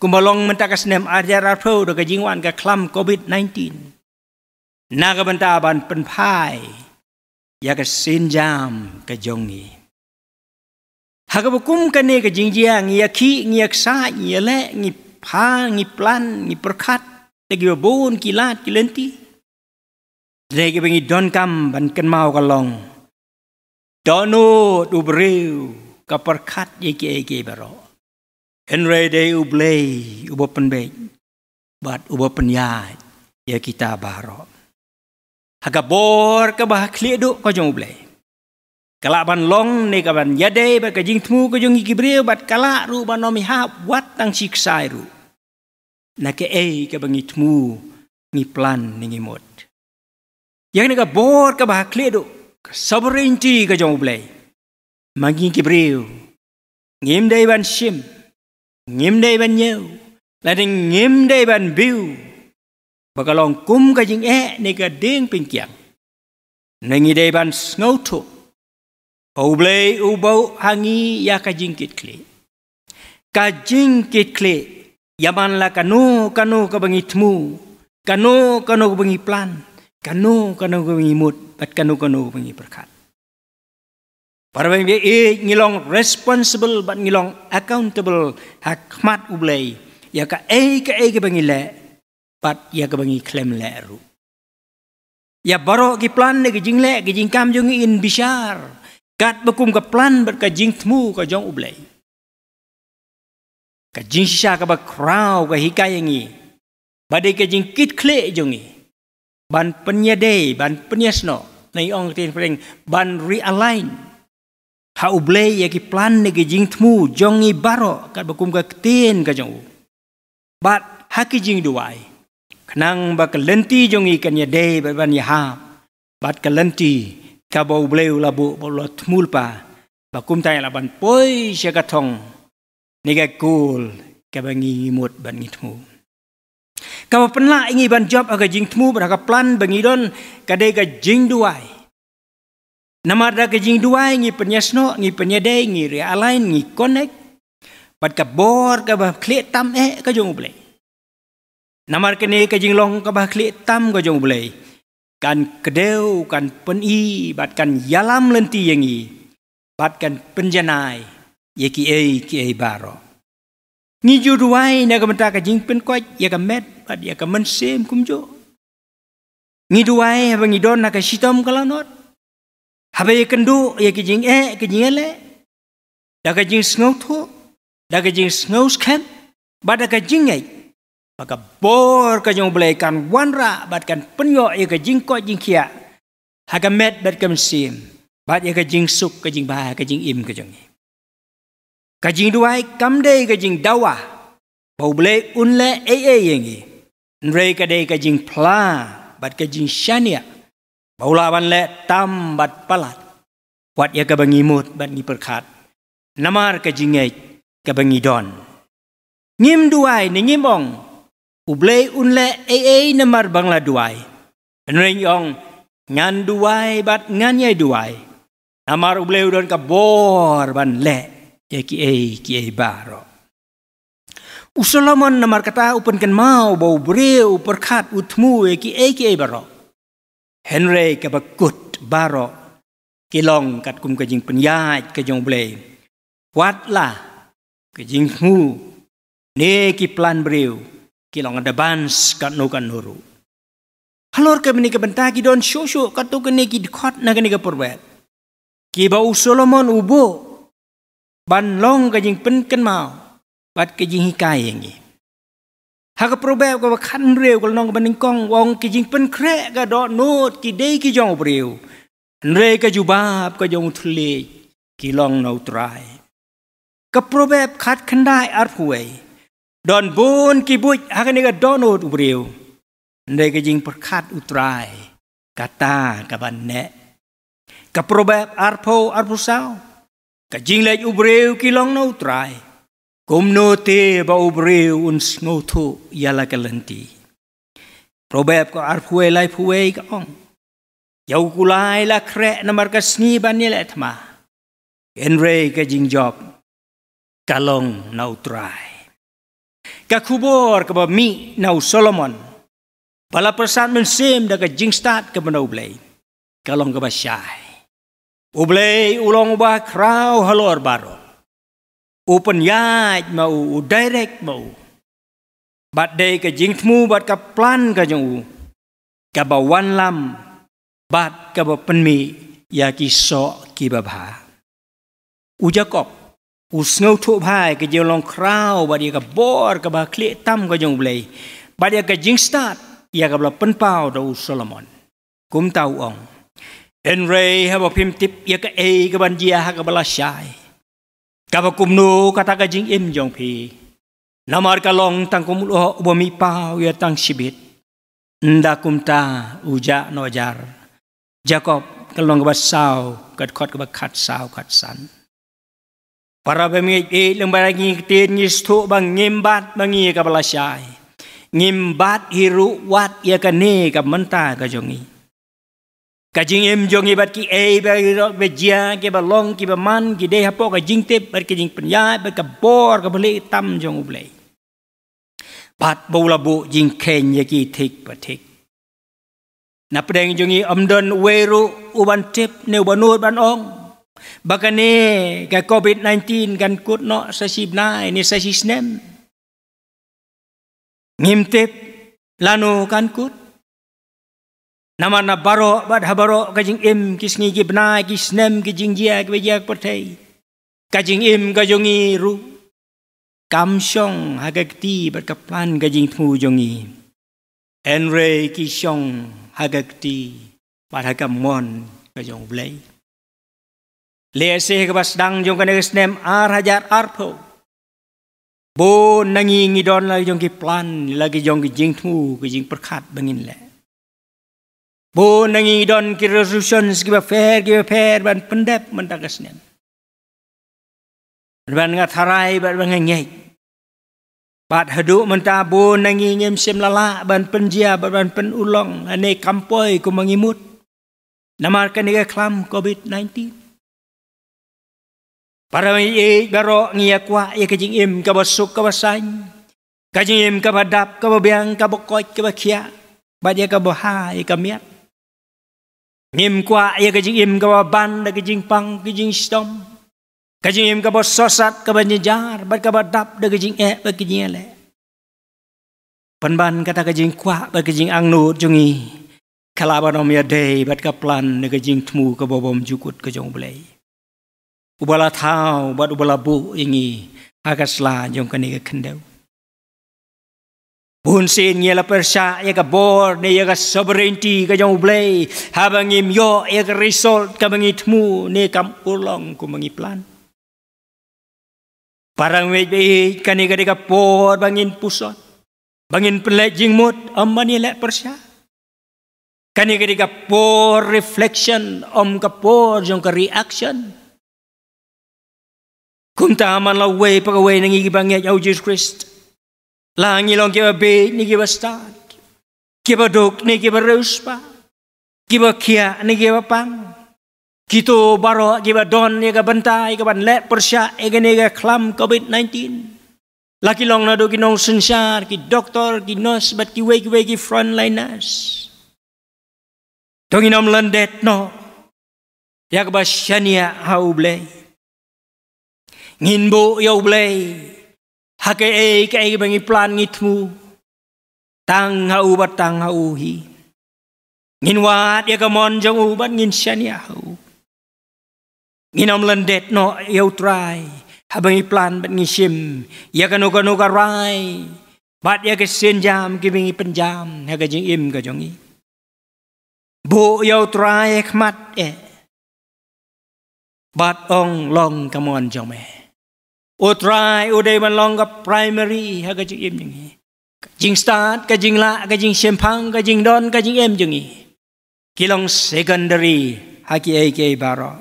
กุมบลองมันตากเสนมอาจารย์เพื่อดักกิจวันกับคลัมโควิด19นากบันตาบันเป็นพ่ายอยากสินจามกับจงีหากบุคุมกันเนี่ยกับจิงเจียงเงียขี้เงียกซ้ายเงียแลเงียพางเงียปลันเงียประคัตแต่กี่ว่าบูนกี่ลาดกี่เลนทีเรกเป็นดอนกำบันกันเมากันลองดอนูดูบริวกับประคัดยกเอกบรอเฮนเรเดอุบเลยอุบปันเบกบัดอุบปัญญาเยกิตาบารอหากบอร์กับหาคลีดุก็จงอุบเลยกลาบันลองในกบันยาเดบกับยิงทมูก็ยงอีกิบริวบัดกลารูบันนอมิฮาวัดตั้งชิกสายรู na ke ei ke bangi tmu ngi plan ni ngi mot yang ka bor ka ba kledo sovereignty ka jong blai magi ki breu ngim dai ban shim ngim dai ban nyeu la ding ngim dai ban biu ba ka long kum ka jing e ni ka ding ping kyang na ngi dai ban snow to oblai ubo hangi ya ka jing kit kle ka jing kit kle Yaman la kanu kanu ka bangi tmu kanu kanu ka bangi plan kanu kanu ka bangi mut pat kanu kanu ka bangi perkat Para bangi e eh, ngilong responsible but ngilong accountable hakmat ublay. ya ka e ka e ka bangi le pat ya ka bangi klem le ru Ya baro ki plan ne ki jing le ki jing kam jong in bishar kat bekum ka plan ber ka jing ka jong ublei ka jing shisha ka ba krau ka hika yang ba de ka jing kit kle jong ban penya de ban penyesno, nai nei ong tin preng ban realign ha uble ya ki plan ne ki jing thmu jong ni baro ka ba kum ka ten ka jong ba ha ki jing duai knang ba ka lenti jong ni kan ya de ba ban ya ha ba ka lenti ka ba uble la bu bo lo thmul pa ya la ban poi sha ka thong ni ga kul ke bangi imut bangi tu kau pernah ingin ban job aga jing tu beraga plan bangi don kade ga jing duai nama ada ga jing duai ngi penyesno ngi penyede ngi ri alain ngi connect Bat ka bor ka bah klik tam eh ka jong bele Namar ke ni ka jing long ka bah klik tam ka jong bele kan kedeu kan peni batkan yalam lenti yangi batkan penjenai ยกี่เอ้กี่เอ้บาร์โรงี้จุดวัยนี่ก็มันตากระจิงเป็นก้อยยกับเม็ดบัดยกับมันเซมคุ้มจูงี้จุดวัยฮะบังยี่ดอนนักชิตอมกันแล้วนอดฮะบังยี่กันดูยกี่จิงเอ้กี่จิงเล่ดักกระจิงสโนว์ทูดักกระจิงสโนว์สแคมบัดกระจิงไอ้บักกับบอร์กระจงเบลกันวันระบัดกันปัญญายกับจิงก้อยจิงเขียฮะกับเม็ดบัดกับเซมบัดยกับจิงสุกกระจิงบ่ากระจิงอิ่มกระจิงนี้กจิงด้วยกำเดกจิงดาวะเผาเบลอุนเลเอเอเยงีเรกเดกจิงพลาบัดกจิงชานียเผาลาวันเลตัมบัดปลัดวัดยากบังีมุดบัดงีประคัดนามารกจิงเงกบังีดอนงิมด้วยในงิมองอุเบลอุนเลเอเอนามารบังลาด้วยเรงยองงานด้วยบัดงานใหญ่ด้วยนามารอุเบลดอนกับบอร์บันเล ya ki ei ki ei baro usolamon namar kata upen ken mau bau breu perkat utmu ya ki ei ki ei baro henre ke bakut baro ki kat kum kajing penyaj ke jong ble wat lah kajing mu ne ki plan breu ki ada bans kat no kan nuru halor ke meni ke bentak ki don syu syu kat tu ke ne ki khot na ke ne ke bau solomon ubo บันลองก็ยิงเป็นกันมาบัดก็ยิงหิกายอย่างงี้ หากประแบบก็ว่าขั้นเร็วก็น้องกบันน่งกองวองก็ยิงเป็นแคร่ก็ดอโนดกี่เดกี่ยองเร็ว เรก็อยู่บาบก็ยองทะเลกี่ลองเนาตรายกับประแบบคัดขันได้อัดห่วยดอนบุญกี่บุญหากนี่ก็ดอโนดอุเร็วเรก็ยิงประคัดอุตรายกาตากับบันแนะกับประแบบอัดโพอัดผู้สาวกะจิงเลยอุบเรวกิลองนอตรายกุมโนเตบอุบเรวอุนสโนทุยาลากะลันตีโปรแบบก็อารพวยไลพวยก็องยากุลายละแคระนมารกสนีบันนี่แหละทมาเอ็นเรยกะจิงจอบกะลองนอตรายกะคูบอร์กับมีนาวโซโลมอนบาลาประสานมันเซมดะกะจิงสตาร์ทกับมนาอุบเลยกะลองกับชาย Ublei ulong ba krau halor baro. Upen yaj mau, u direct mau. Bat day ke jing tmu, bat ke plan ke jeng u. Ke ba wan lam, bat ke ba penmi, ya ki so ki ba bha. U jakob, u sengau tu bhai ke jeng long krau, bat ya ke bor ke ba klik tam ke jeng ublei. Bat ya ke jing start, ya ke bla penpau da u Solomon. Kum Kum tau ong. เอ็นเรย์ฮะบอกพิมพ์ทิปยากะเอกบันเยียฮะกับลาชายกับกุมนูกับทักกะจิงเอ็มยองพีนามาร์กะลองตั้งกุมลูกอุบมีปาวยตั้งชีวิตนดากุมตาอุจาโนจาร์ยากอบกะลองกับสาวกัดคอดกับขัดสาวขัดสันปราบมีเอลงบารงีเตียนยิสทุบังงิมบัดบังงีกับบลาชายงิมบัดฮิรุวัดยากะเนกับมันตากะจงี Kajing em jong ibat ki ei eh, ba ro be jia ke ba long ki ba man ki de ha po ka jing te ba ki jing pnya ba ka bor ka bale tam jong uble pat bo la bo jing ken ye ki thik pa thik na preng jong i am don we ru u ban tip ne ba nur ban ong ba ka ne ka covid 19 kan kut no sa sib nai ni sa sis nem ngim tip lanu kan kut Nama na baro bad habaro kajing im kisngi gi benai kisnem kajing jia kajia kpertai. Kajing im kajungi ru. Kamsyong hagakti berkepan kajing tmu jungi. Enre kisyong hagakti bad hagamon kajung blei. Lese ha kebas dang jung kane kisnem ar hajar arpo. Bo nangi ngidon lagi jungki plan lagi jungki jingtmu kajing perkat bengin leh. Bu nangi don ki resolution ki ba fair ki ba fair ban pendap ban takas ni. Ban nga tharai ban ban ngai ngai. Bat hadu man ta nangi ngem sem lala ban penjia ban ban pen ane kampoi ku mangimut. Namakan ni kelam covid 19. Para mi e garo ngia ah. kwa e ka jing im ka ba suk ka ba sain. Ka im ka ba dap ka ba biang ka ba koi ka ba khia. Ba je ka ba ha e ka miat. Ngim kwa ya ka jing im ka ba ban da ka jing pang ka jing stom. Ka jing im ka ba sosat ka ba nyejar ba ka ba dap da ka jing e eh, ba ka jing ele. Pan ban ka ta ka jing kwa ba ka jing ang nut jungi. Ka la ba nom ya day ba ka plan da ka jing tmu ka ba bom jukut ka jong blei. Ubala thao ba ubala bu ingi. Agasla jong ka ni ka kendeu. Bun sin ye la persa ye ka bor ne ye ka sovereignty ka jong blay habang yo ye result ka mangit mu ne kam ulong ku mangi plan parang we be ka ne ka ka por bangin pusot bangin pelajing mut amani le persa ka ne ka ka por reflection om ka por jong ka reaction kunta aman la we pa ka we ngi ki bangi jesus christ Langit orang kira bih ni kira start. Kira dok, ni kira ruspa. Kira kia ni kira pang. Kita baru kira don ni kira bentai kira let persia kira ni kira klam COVID-19. Laki long nado ki nong sensar ki doktor ki nurse but ki wake wake ki front Tongi nom landet no. Yakba shania hau blei. Ngin bu yau blei. Hake ei ke ei bengi plan ngitmu. Tang hau bat tang hau hi. Ngin wat ya kemon jong ubat ngin shan ya hau. Ngin om lendet no yau trai. Habengi plan bat ngin Ya kanuka nuka rai. Bat ya ke sin jam ki bengi penjam. Hake jing im ka jongi. Bu yau trai ekmat e. Bat ong long kemon jong eh. อุตรายอุเดมันลองกับไพรเมอรีฮะก็จึงเอ็มอย่างนี้จิงสตาร์ทก็จิงละก็จิงเชมพัง ก็จิงดอนก็จิงเอ็มอย่างนี้กิลองเซคันดารีฮะกิเอกเอบารอ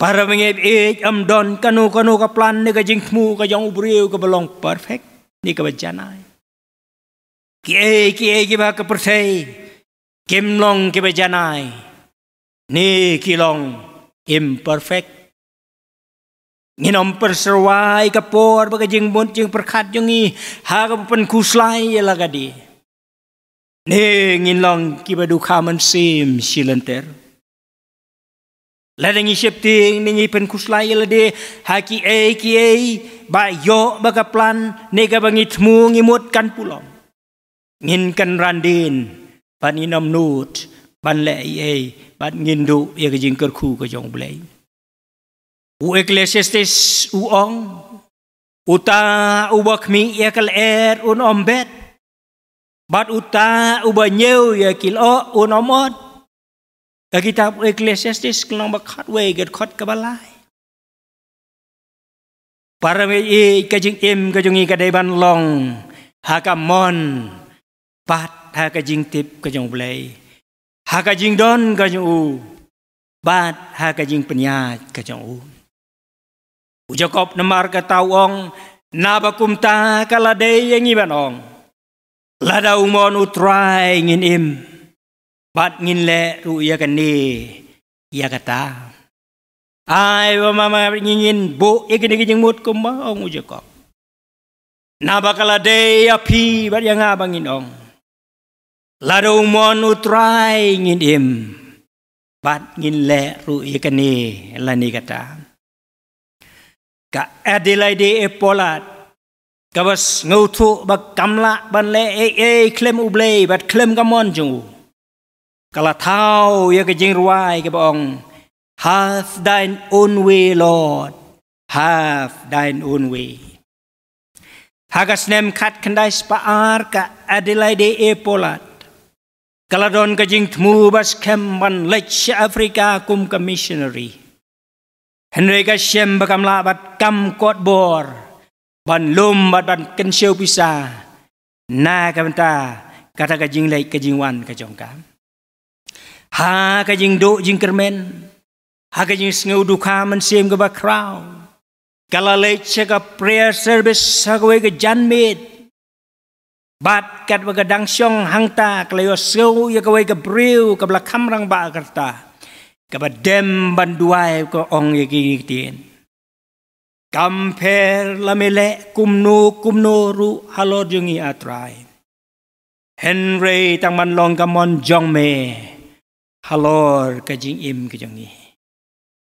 ปาร์มิงเอฟเอชอัมดอนกันโูกันโูกับพลันนี่ก็จิงมูก็ยังอุบริวก็บลองเพอร์เฟกนี่ก็บัจจานกิเอกิเอกิบากับเพอร์เซย์กิมลองกิบัจจานนี่กิลองอิมเพอร์เฟก Ni nom perserwai kapor baga jing bon jing perkat jong ni ha ka pen kuslai ya laga di. Ni ngin long ki ba du ka man sim silenter. Lada ngi sep ting ni ngi pen kuslai ya lade ha ki e ki e ba yo baga plan ne ka bangi tmu ngi mut kan pulom. Ngin kan randin ban ni nom nut ban le e ban ngin du ya ka jing ker khu ka jong blai u eklesiastes u ong uta u bakmi yakal er un ombet bat uta u ya yakil o un omot kitab eklesiastes klong bakat we get khot kabalai para me i kajing em kajungi kadai ban long ha mon, pat hakajing tip kajung blai hakajing don kajung u bat hakajing penyat kajung u Bu Jacob nemar ke tau ong kum ta ka la de yang iban ong. La umon utrai ngin im. Bat ngin le ru ya kan ni ya kata. Ai ba ma ma bu ikin ikin jeng mut kum ba ong Bu Jacob. Na ba pi ba ya nga ngin ong. lada umon utrai ngin im. Bat ngin le ru ya kan ni la kata ka Adelaide Airport e ka was ngutu thu ba kamla ban le e e klem u ble bat klem ka mon ju kala thao ye ka jing ruai ka ong half thine own way lord half thine own way hagas nem kat kandai spa ar ka Adelaide Airport e kala don ka jing thmu bas kem ban le africa kum ka ฮันเรกเชมบกำลาบัดกำกอดบอร์บันลุมบัดบันกันเชียวพิซานากันตากระทกจิงเลกกจิงวันกรจงกัมฮากจิงดุจิงกรเมนฮากจิงสงอดุขามันเสียมกับคราวกาลเลชกับเพรียเซอร์บิสฮากเวกจันเมดบัดกัดวกดังช่องหังตากลยอเซวยากเวกับบริวกับลักคำรังบากัรตากับเดมบันดวยก็องยกินเตียนกมเพรละเมละกุมนูกุมนูรุฮัลโลยงีอัตรายเฮนรีตั้งมันลองกัมอนจองเมฮัลโลกัจิงอิมกัจังี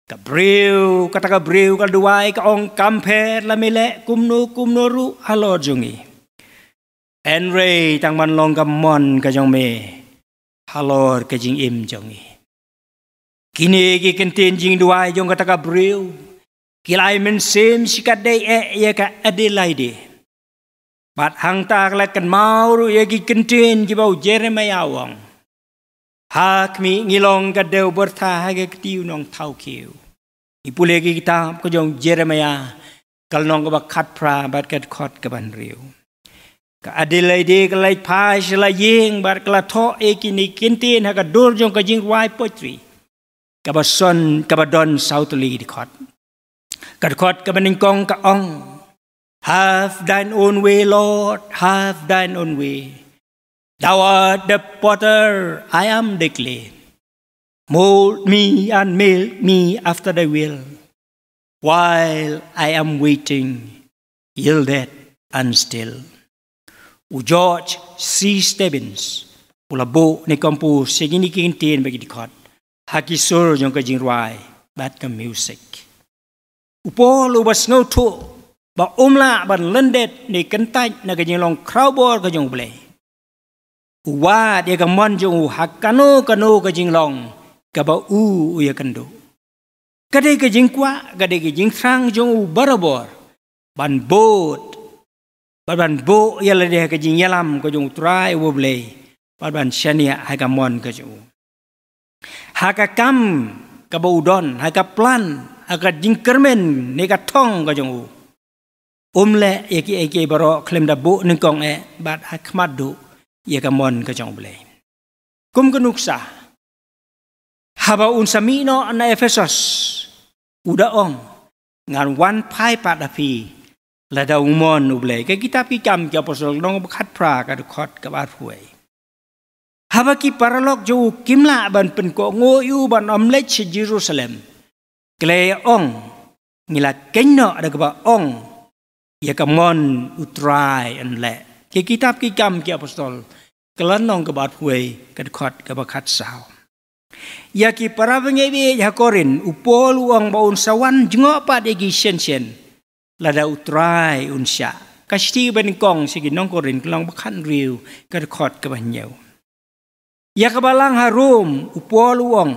กับเรีวกับตะกับเรีวกับดวยก็องกมเพรละเมละกุมนูกุมนูรุฮัลโลยงีเฮนรีตั้งมันลองกัมอนกัจังเมฮัลโลกัจิงอิมจังีกินเอกินเตีนจิงด้วยยงกตะกับเรียวกิลายมันเซมสิกัดได้เอเอกะอเดลไลเดบัดหังตากลักกันมาวรู้เอกิกินเตีนกิบ่าวเจริญไม่เอาวังหากมีงิลองกัดเดวบรทาให้กติวน้องเท่าเขียวอีปุเลกิกตาก็ยงเจริญไม่ากลนองกับขัดพระบัดกัดขอดกับันเรียวก็อดีเลยดีก็เลยพายชลายิงบัดกระท้อเอกินิกินตีนหากดูยงก็ยิงไว้ปุ่ยตรีកបសុនកបដនសៅតលីទីខត់កតខត់កបនិញកងកអង Have thine own way Lord have thine own way Thou art the potter I am the clay Mold me and make me after thy will While I am waiting yielded and still ឧចចស៊ីស្តេវិនសពលបូនៃកម្ពុជានិកិនទៀនបេកទីខត់ ha ki sur yong ka jing rai bat ka music upo lu bas no tu ba umla ban lendet ni kan tai na ka jing long crowd ball ka jong ble wa de ka mon jong ha ka no ka no ka jing long ka ba u u ya kan do ka de ka jing kwa ka de ka jing sang jong u barabor ban boat ban ban bo ya le de ka jing yalam ka jong trai wo ble ban ban shania ha ka mon ka jong หากกรมกับบูดอนหากปลันหากจิงเกรเมนในกรท่องก็จงอุอมเละเอกเอกบรอเคลมดับุนึ่งกองแอบาดอักมัดดุเอกมอนก็จงเปลกุมกนุกษาหาบอุนสมีโนอนเอเฟซัสอุดาองงานวันไพ่ปาดาฟีและดาอุมอนอุเบลก็กิทับกิจมเกี่ยวกับสุลงบัคัดพระกัดขอดกับอาร์ฟวย Habaki ki paralok jau kimla ban pen ko ngo yu ban omlet che Jerusalem. Kle ong ngila kenno ada ba ong ya kamon utrai an le. Ke kitab ki kam ki apostol kelan nong ke bat hui ke kot ke ba kat sao. Ya ki para bi ya korin upol uang baun sawan jengo pa de gi sen sen lada utrai unsha. Kasti ben kong sigi nong korin kelang bakan riu ke kot ke ba nyau. Ya kebalang harum upol uong.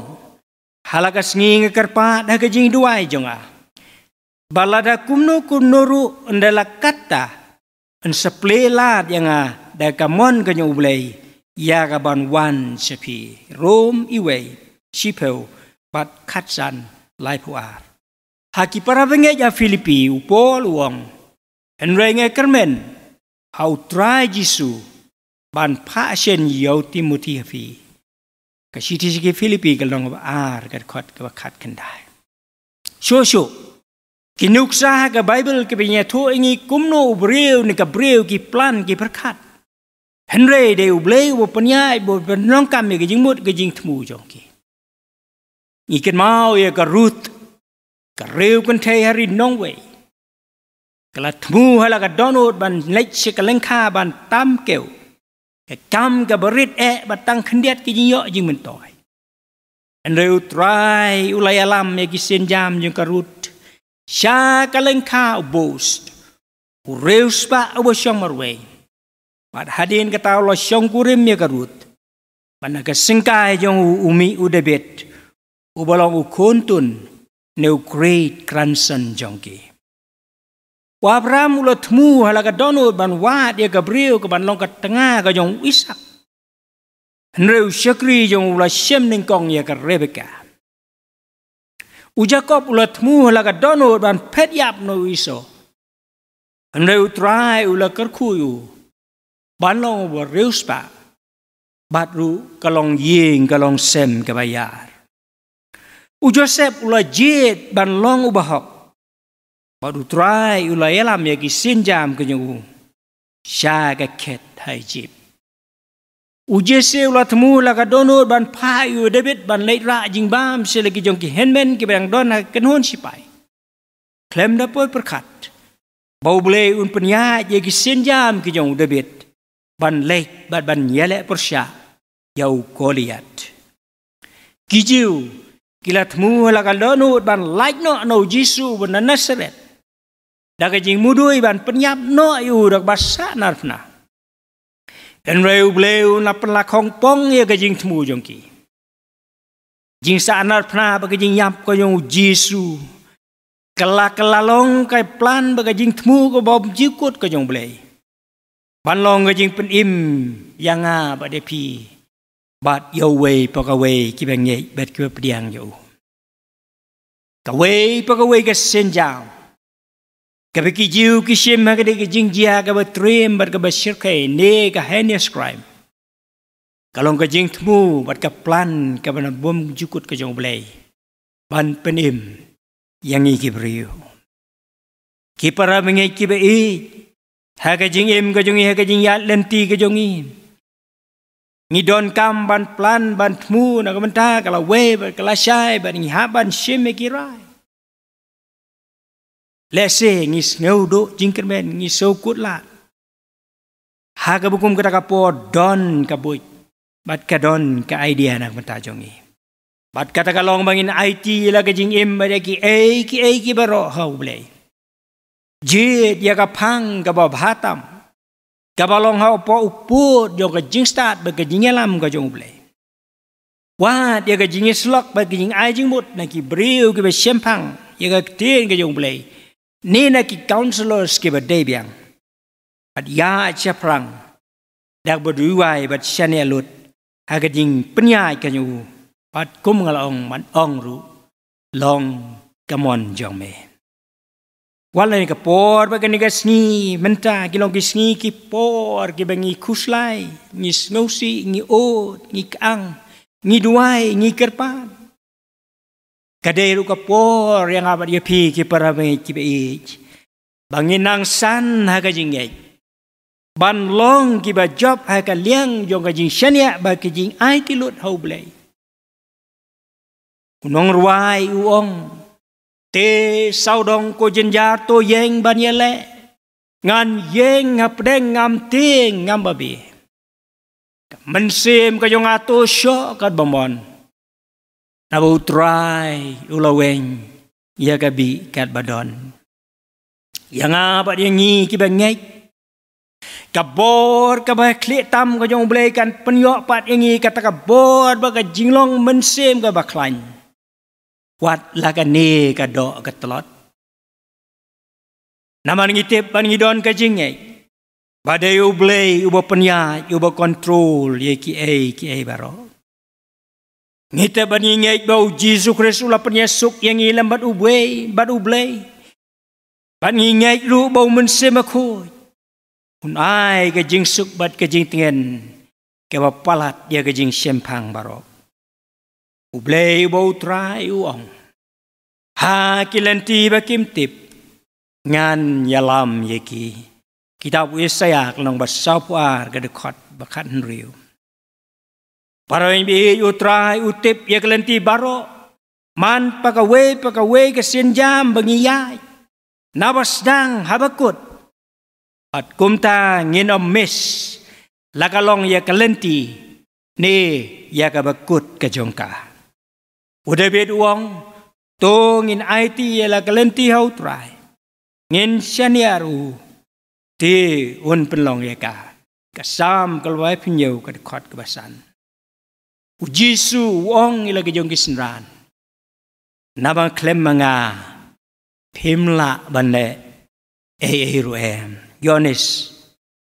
Halaga sengi ngekerpa dah kejing dua jonga. Balada kumno kumnuru endala kata ensepelat yang a dah kamon kenyu ublei. Ya kaban wan sepi rom iwe sipeu pat katsan lai pua. Haki para bengek ya Filipi upol uong. Enrengek kermen. Hau try Jisoo บันพระเช่นเยวติมุทีฟีกชีทิชกิฟิลิปปีก็ลองว่าอารกัดคดก็ว่าขัดกันได้ชัวชกินุกซากับไบเบิลก็เป็นยทุกอย่างกุมโนอุเบรียวนี่กับเบรียวกี่ปลันกี่พระคัดเฮนเรย์เดอุเบรียวบปัญญาบปน้องกรรมก็ยิงมุดก็ยิงทมูจองกีอีกันมาเอากับรูทกับเรียวกันเทฮารินน้องเวยกลัทมูฮะละกับดอนอดบันเล็กเชกเลงค่าบันตามเกวកចាំកបរិតអេបតាំងខ្នៀតគីញយោជីមិនតយអនរូត្រៃឧឡៃអាឡាំមេគីសិនយ៉ាមយងករុតឆាកលិនខាអូបូសគរេស្បាអូសងមរវេបាត់ហាឌីនកតាឡោះងគរិមមេករុតបណកសិង្កាយងអ៊ូមីអ៊ូដេបេតអ៊ូបឡងអ៊ូខុនតុនណេវក្រេតក្រាន់សិនចងគី Wa Abraham ulah temu halaga donu ban wa dia Gabriel ke ban long ke tengah ke jong Isak. Nreu syakri jong ulah syem ning kong ya ke Rebecca. U Jacob ulah temu halaga donu ban pet yap no iso. Nreu trai ulah kerku yu. Ban long wa reus pa. Bat ru kalong ying kalong sem ke bayar. U Joseph ulah jit ban long ubahok baru try ulai elam ya ki sin jam ke nyu sha ka ket hai jip uje se ula temu la ka donor ban pai u debit ban lai ra jing bam se le ki jong ki henmen ki bang don ha ken hon si pai klem da poi per khat bau ble un pen ya ye ki sin ki jong debit ban lai ban ban ye le per sha yau koliat ki jiu ki la temu la lah donor ban lai no no jisu ban nasaret ดักจิงมุด้วยบันปัญญาโนอยู่ดักภาษานาฟนาเอ็นเร็วเบลวนับปละของป้องเอกจิงทมูจงกีจิงสานาฟนาบักจิงยับก็ยงจีสูกลากลาลงไกพลันบักจิงทมูก็บอมจิกุดก็ยงเบลยบันลองกจิงเป็นอิมยังอาบัดเดพีบาดเยาเวปกเวกิบังเยบัดกิบเปียงอยู่กเวปกเวกเส้นจาวกับกิจิวกิชิมมากระดิกจิงจียกับเตรียมบัดกับเชิดเขยเนกับเฮนิสครายกลงกับจิงทมูบัดกับปลันกับนบุมจุกุดกับจงเบลยบันเป็นอิมยังอีกิบริวกิปาระมึงไงกิบอีหากจิงอิมกับจงอีหากจิงยาเลนตีกับจงอีงีดอนกำบันปลันบันทมูนะกับมันตากับเวบกับลาชายบันงีหาบันชิมไม่กี่ไร le ngis ngi ngeu do jingker men ngis so kut la ha ka bukum ka ka po don ka boy bat ka don ka idea na ka ta bat kata ta ka long bangin it la ka jing im ba ki e ki e ki ba ro ha u ble je ya ka phang ka ba bhatam ka ba long ha po u pu jo ka jing start ba ka jing lam ka jong ble wa dia ka jing slok ba ka jing ai jing mut na ki brew ki ba sempang ya ka tin ka jong ble ni na ki counselor skiba de biang at ya cha prang dak bu du wai bat chane lut ha ga ding pnya ai ka nyu pat kum ngal ong man ong ru long kamon jong me wala ni ka por ba ka ni ka sni men ta ki long ki sni ki por ki bengi kuslai ni smosi ni o ni ang ni duai ni kerpat Kadai ruka por yang abad ye pi ke para me ki ich. Banginang san ha ka jing ngai. Ban long ki ba job ha ka liang jong ka jing shania ya, ba ki jing ai ti lut hau blai. Unong ruai u ong. Te sau dong ko jin ja to yeng ban ye le. Ngan yeng ngap pdeng ngam ting ngam babi. Mensim ka jong ato Mensim ka jong ato syok kat bambon. Nabu try ulaweng ya kabi kat badon. Yang apa dia ngi kita ngai? Kabor kabai klik tam kau jom boleh kan penyok pat ini kata kabor baga jinglong mensem kau baklan. Wat laga ni kado ketelot. Naman ngitip pan ngidon ka jingai. Badai ublei ubah penyak ubah kontrol ye ki ai ki ai barok. Ngita bani ngai bau Jesus Kristus la penyesuk yang ilam bat ubei bat ublei. Bani ngai lu bau mense maku. Kun ai ke jing suk bad ke jing tengen. Ke palat dia ke jing sempang barok. Ublei bau trai uang. Ha kilenti bakim tip. Ngan yalam yeki. Kitab Yesaya kelong bat sapuar ke dekat bakat riu. Para yang bihi utrai utip ya kelenti baro man pakawe pakawe ke sinjam bengiyai nabas dang habakut at kumta ngin mes lakalong ya kelenti ni ya kabakut ke jongka udah bihi uang to ngin aiti ya kelenti ha utrai ngin sianiaru ya di un penlong ya ka kasam kalwai pinyau kadekot kebasan. ke basan Ujisu wong ila gejong kisnran. Nama klem manga pimla bande eiru eh, eh, em. Yonis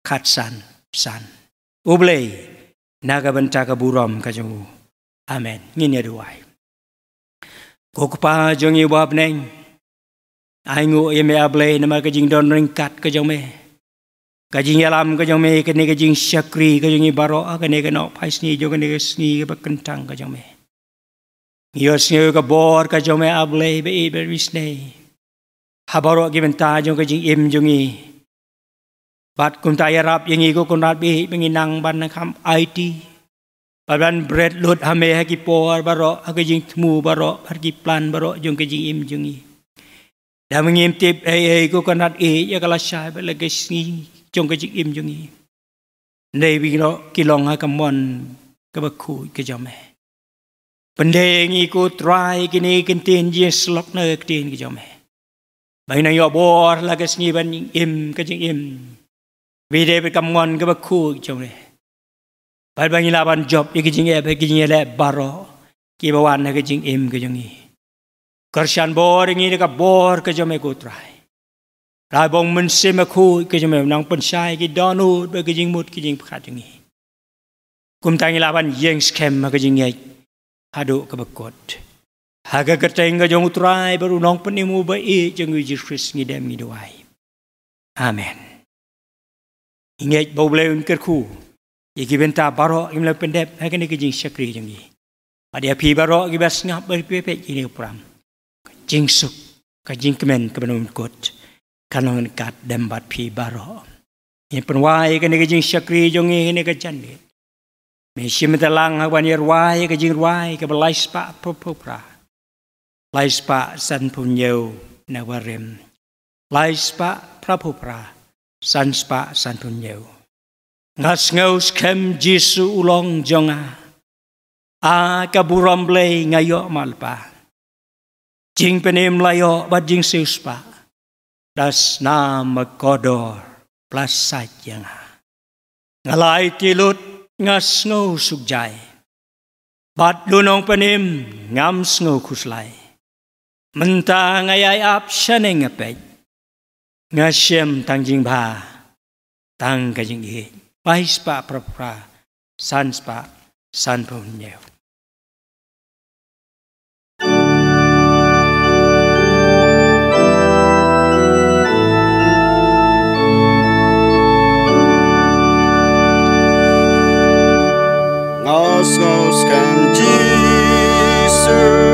katsan san. Ublei naga benta kaburom kajung. Amen. Ngini aduai. Kukupa jongi wabneng. Aingu ime ablei nama kajing don ringkat kajong meh. กจิงยาลามก็ยังไม่กันในกจิงชักรีก็ยังมีบารอกันในกันออกไพสนีจงกันในกสนีก็ปกันตังก็ยังไม่ยอสเนียก็บอร์ก็ยังไม่อับเลยไปอีเบริสเนย์ฮาบารอกกิบันตาจงกจิงเอ็มจงีบัดคุณตายรับยังไงก็คุณรับไปเป็นงินังบันนะครับไอทีบัดบันเบรดลดฮามเฮกิปอร์บารอกฮักจิงทมูบารอกฮักิปลันบารอกจงกจิงเอ็มจงีดามงิมติบเอเอก็คุณรับเอเยกัลชายเป็นเลกสนี้จงก็จิกอิ่มจงงี้ ในวิโรกิลองหากมอนกับคูก็จอมแม่ปันเดงอีกูตรายกินเอกินเตียนยีสลักเนื้อกเตียนก็จอมแม่ใบนายอบอร์ลากสีบันอิ่มก็จิกอิ่มวีเดไปกำมอนกับคูจอมแม่ไปบางยีลาบันจบอีกจิงเอไปกินเงี้ยแหละบารอกีบวานนะก็จิงอิ่มก็จงงี้กระชันบอร์งี้นะก็บอร์ก็จอมแม่กูตรายรายบงมันเสมาคู่ก็จะไม่น้องปนชายกิดอนูดก็ยิงมุดก็ยิงขาดอย่างนี้กุมตางลาบันยิงสเขมมาก็ยิงไงฮาดุกับกดหากกระเจงก็จงตรายบรุน้องปนิมูบอีจึงวิจิคริสงีเดมงีด้วยอาเมนยิงไงบ่เลวนกิดคู่ยี่กิเป็นตาบารอกิมเลเป็นเด็บให้กันนี่ก็ยิงชักรีอย่างนี้อาเดียพีบารอกิบัสงับบริเปเปยิงเปรามจิงสุกก็ยิงเขมนกับนุมกด kanon kat dembat pi baro ni pun wai ke ni kejing syakri jong ni ni ke jandi me shim ta lang ha wan wai ke jing wai ke belais pa popo pra lais pa san pun yo na warim lais pa pra popo pra san pa san pun yo ngas ngaus kem jisu ulong jonga a ka buram blei ngayo malpa jing penem layo bat jing seus pa das nama kodor plus sajeng ngalai kilut ngas ngau sukjai bat lunong penim ngam ngau kuslai menta ngayai ap seneng ngapai ngasem tangjing ba tang kajing hi pais pa prapra sans pa san pa Cosmos come Jesus.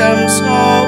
I'm of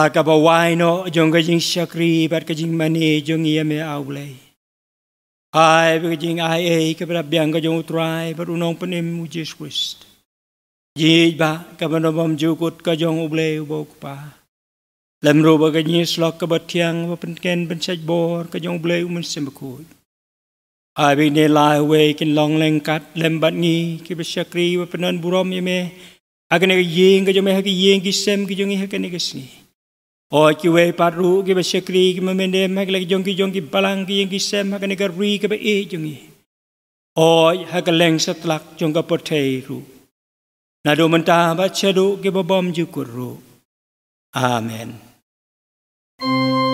อากบวายนอจงกจิงชักรีปัดกจิงมณีจงเยเมอาเลยอายปกจิงอายเอกับรับยังกจงอุตรายปรุนองปนิมุจิสุสต์ยีบะกับนบมจุกุตกจงอุเลยบอกปาลำรูปกจิงสลอกกับเทียงว่าเป็นแกนเป็นชัยบอร์กจงอุเลยมันเสมคูดอายปีเนลายเวกินลองแรงกัดเลมบัดงีกับชักรีว่าเป็นนันบุรอมเยเมอากันเนกยิงกจงไม่ให้กยิงกิเซมกจงให้กันเนกสี่ Oki wei paru ki be shekri ki me mende me ki jongi jongi balang ki yengi sem ha ka ri ki be e jongi. Oi ha ka leng satlak jonga potei ru. Na do menta ba chedu ki be bom ju kuru. Amen. Amen.